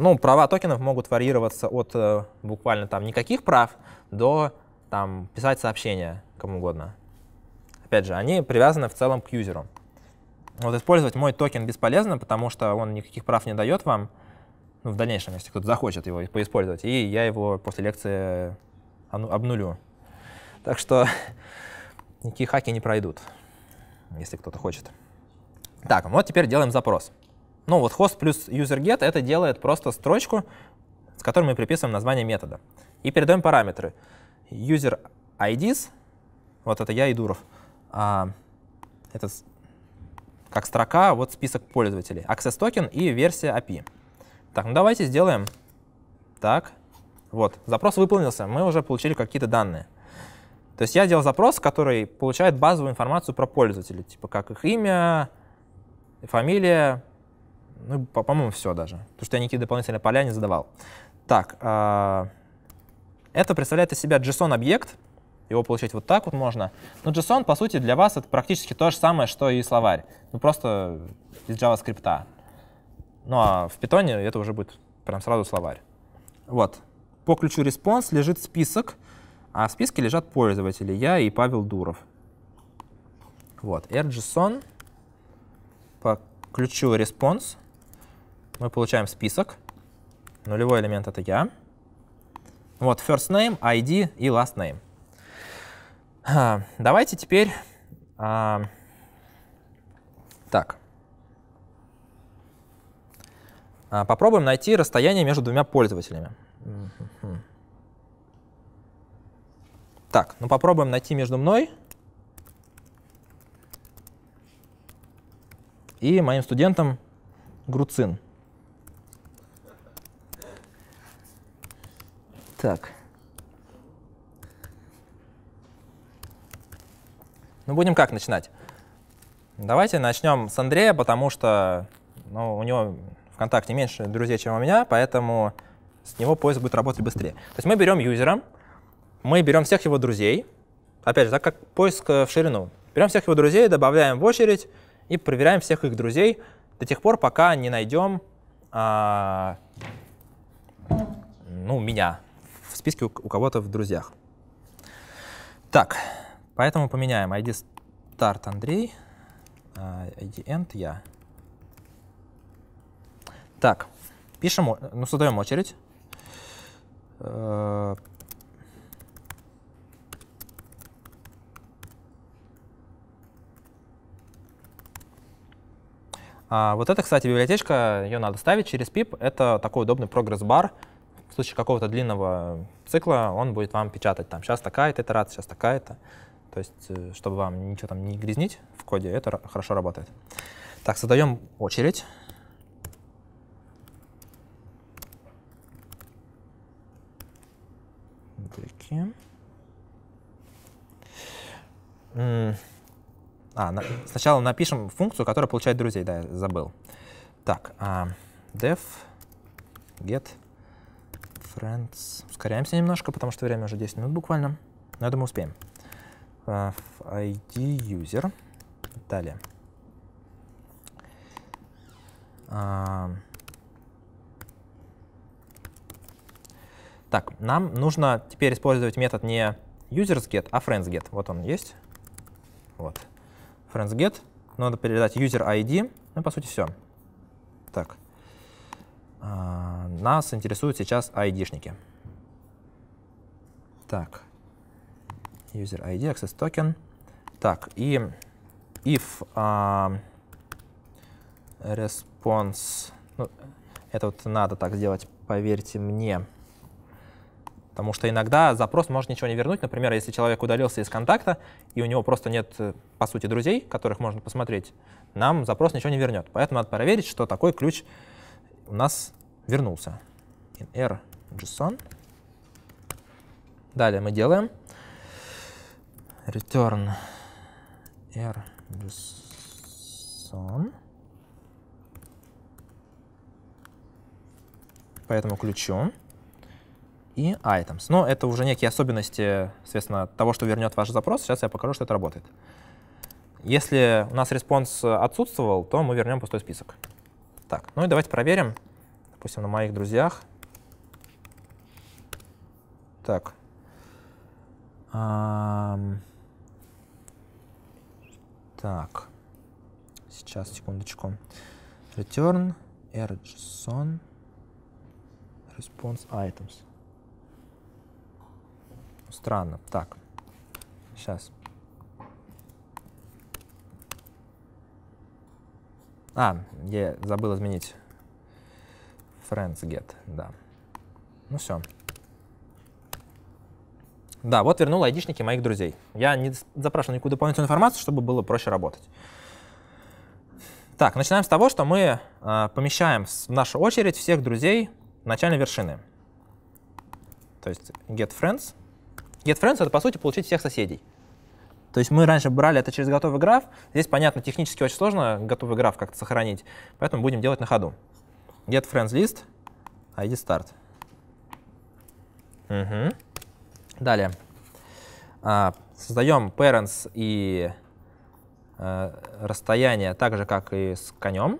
ну, права токенов могут варьироваться от э, буквально там никаких прав до там писать сообщения кому угодно. Опять же, они привязаны в целом к юзеру. Вот использовать мой токен бесполезно, потому что он никаких прав не дает вам, ну, в дальнейшем, если кто-то захочет его поиспользовать, и я его после лекции обнулю. Так что никакие хаки не пройдут, если кто-то хочет. Так, вот теперь делаем запрос. Ну вот host плюс user get это делает просто строчку, с которой мы приписываем название метода. И передаем параметры. User IDs, вот это я и Дуров, а, это как строка, а вот список пользователей, access токен и версия API. Так, ну давайте сделаем так. Вот, запрос выполнился, мы уже получили какие-то данные. То есть я делал запрос, который получает базовую информацию про пользователей, типа как их имя, фамилия, ну, по-моему, все даже. Потому что я никакие дополнительные поля не задавал. Так, э, это представляет из себя JSON-объект. Его получить вот так вот можно. Но JSON, по сути, для вас это практически то же самое, что и словарь. Ну, просто из JavaScript. Ну, а в Python это уже будет прям сразу словарь. Вот. По ключу response лежит список, а в списке лежат пользователи, я и Павел Дуров. Вот, rjson по ключу response мы получаем список. Нулевой элемент — это я. Вот first name, ID и last name. Давайте теперь... А, так. А, попробуем найти расстояние между двумя пользователями. Так, ну попробуем найти между мной и моим студентом Груцин. Так. Ну, будем как начинать? Давайте начнем с Андрея, потому что ну, у него ВКонтакте меньше друзей, чем у меня, поэтому с него поиск будет работать быстрее. То есть мы берем юзера, мы берем всех его друзей, опять же, так как поиск э, в ширину. Берем всех его друзей, добавляем в очередь и проверяем всех их друзей до тех пор, пока не найдем а, ну, меня, в списке у, кого-то в друзьях. Так, поэтому поменяем ID start Андрей, а, ID end я. Так, пишем, э, ну, создаем очередь. Э, а вот это, кстати, библиотечка, ее надо ставить через pip. Это такой удобный прогресс-бар, случае какого-то длинного цикла он будет вам печатать там сейчас такая-то итерация, сейчас такая-то. То есть, э, чтобы вам ничего там не грязнить в коде, это хорошо работает. Так, создаем очередь. Такие. А, на, сначала напишем функцию, которая получает друзей. Да, я забыл. Так, а, def get Friends. Ускоряемся немножко, потому что время уже 10 минут буквально. Но я думаю, успеем. Uh, а, ID user. Далее. Uh, так, нам нужно теперь использовать метод не users get, а friends get. Вот он есть. Вот. Friends get. Надо передать user ID. Ну, по сути, все. Так. Uh, нас интересуют сейчас ID-шники. Так, user ID, access token. Так, и if uh, response, ну, это вот надо так сделать, поверьте мне, потому что иногда запрос может ничего не вернуть. Например, если человек удалился из контакта, и у него просто нет, э, по сути, друзей, которых можно посмотреть, нам запрос ничего не вернет. Поэтому надо проверить, что такой ключ у нас вернулся. In R JSON. Далее мы делаем return R JSON. по этому ключу и items. Но это уже некие особенности, соответственно, того, что вернет ваш запрос. Сейчас я покажу, что это работает. Если у нас респонс отсутствовал, то мы вернем пустой список. Так, ну и давайте проверим, допустим, на моих друзьях. Так. Так. Сейчас, секундочку. Return rjson response items. Странно. Так. Сейчас. А, я забыл изменить Friends get, да. Ну все. Да, вот вернул айдишники моих друзей. Я не запрашивал никакую дополнительную информацию, чтобы было проще работать. Так, начинаем с того, что мы э, помещаем в нашу очередь всех друзей начальной вершины. То есть get friends. Get friends — это, по сути, получить всех соседей. То есть мы раньше брали это через готовый граф. Здесь, понятно, технически очень сложно готовый граф как-то сохранить, поэтому будем делать на ходу get friends list id start. Угу. Далее. А, создаем parents и э, расстояние так же, как и с конем.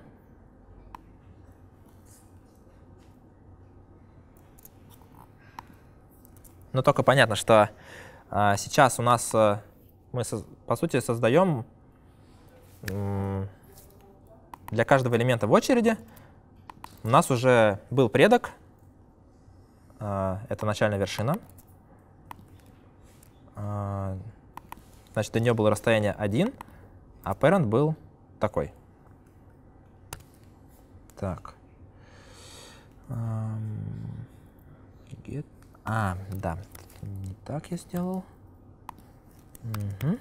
Но только понятно, что а, сейчас у нас а, мы, по сути, создаем для каждого элемента в очереди у нас уже был предок, а, это начальная вершина. А, значит, до нее было расстояние 1, а parent был такой. Так. Get. А, да, не так я сделал. Угу.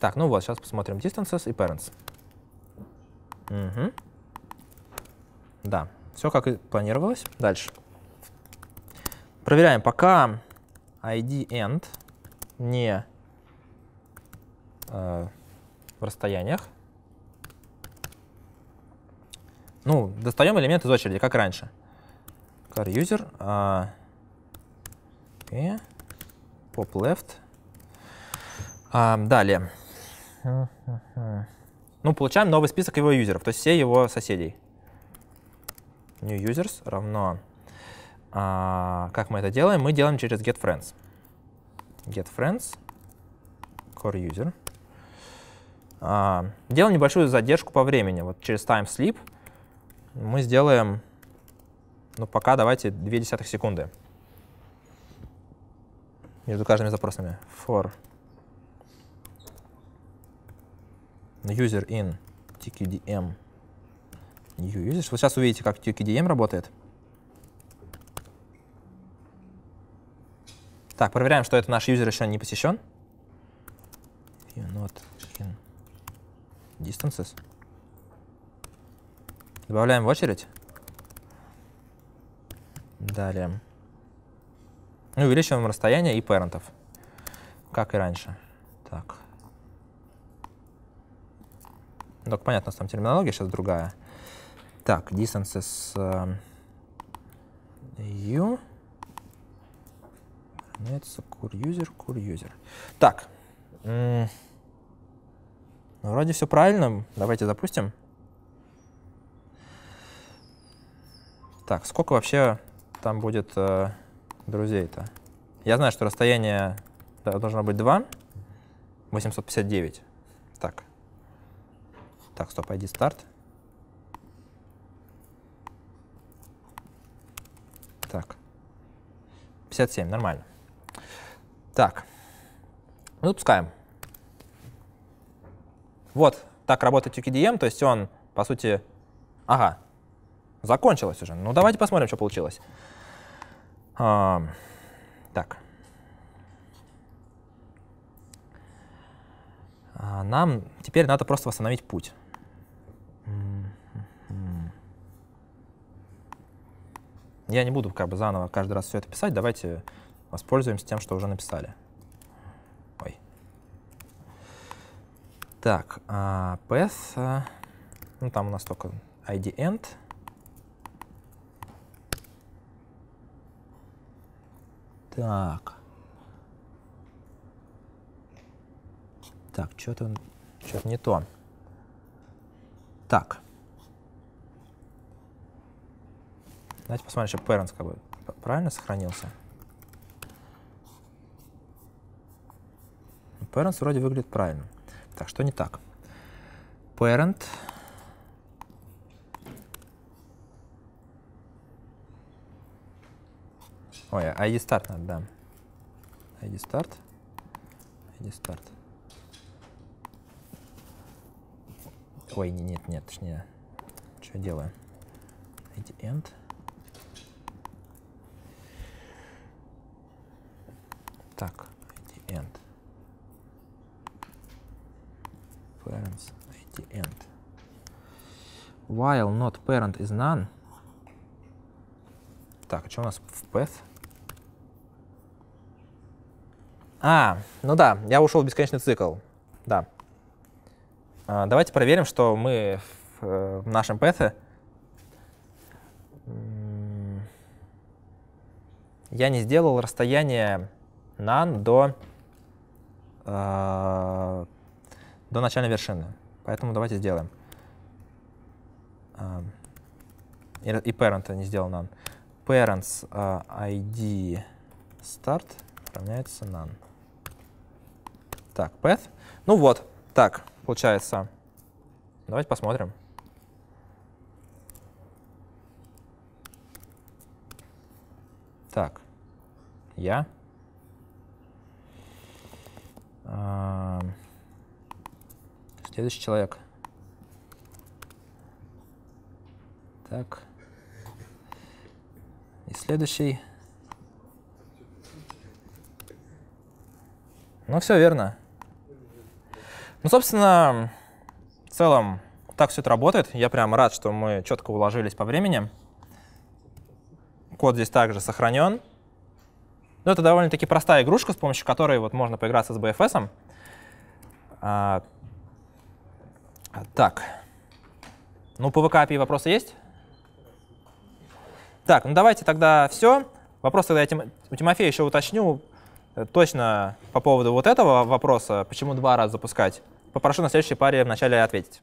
Так, ну вот, сейчас посмотрим distances и parents. Угу. Да, все как и планировалось. Дальше. Проверяем, пока ID end не э, в расстояниях. Ну, достаем элемент из очереди, как раньше. Car user э, и pop left. Э, далее. Ну, получаем новый список его юзеров, то есть все его соседей new users равно, а, как мы это делаем? Мы делаем через get friends. Get friends, core user. А, делаем небольшую задержку по времени. Вот через time sleep мы сделаем, ну пока давайте десятых секунды между каждыми запросами. For user in tqdm New Users. вы сейчас увидите, как TQDM работает. Так, проверяем, что это наш юзер еще не посещен. Not in distances. Добавляем в очередь. Далее. Ну увеличиваем расстояние и парентов, как и раньше. Так. Ну, так, понятно, там терминология сейчас другая. Так, distances u э, равняется CureUser, CureUser. Так, ну, вроде все правильно. Давайте запустим. Так, сколько вообще там будет э, друзей-то? Я знаю, что расстояние должно быть 2, 859. Так. Так, стоп, ID старт. Так. 57, нормально. Так. Запускаем. Ну, вот так работает UKDM, то есть он, по сути, ага, закончилось уже. Ну, давайте посмотрим, что получилось. А, так. Нам теперь надо просто восстановить путь. Я не буду как бы заново каждый раз все это писать. Давайте воспользуемся тем, что уже написали. Ой. Так, а, path. А, ну, там у нас только id end. Так. Так, что-то что, что -то не то. Так. Давайте посмотрим, что parents как бы правильно сохранился. Ну, parents вроде выглядит правильно. Так, что не так? Parent Ой, а ID start надо, да. ID start. ID start. Ой, нет, нет, точнее. Что я делаю? ID end. Так, ID end. Parents ID end. While not parent is none. Так, а что у нас в path? А, ну да, я ушел в бесконечный цикл. Да. А, давайте проверим, что мы в, э, в нашем пэте. Я не сделал расстояние нан до, э, до начальной вершины. Поэтому давайте сделаем. Э, и parent не сделал none. Parents э, а, id start равняется нан Так, path. Ну вот, так, получается. Давайте посмотрим. Так, я. Yeah. Следующий человек. Так. И следующий. Ну, все верно. Ну, собственно, в целом так все это работает. Я прям рад, что мы четко уложились по времени. Код здесь также сохранен. Но ну, это довольно-таки простая игрушка, с помощью которой вот можно поиграться с BFS. А, так. Ну, по ВК вопросы есть? Так, ну давайте тогда все. Вопрос тогда я у Тимофея еще уточню э, точно по поводу вот этого вопроса, почему два раза запускать. Попрошу на следующей паре вначале ответить.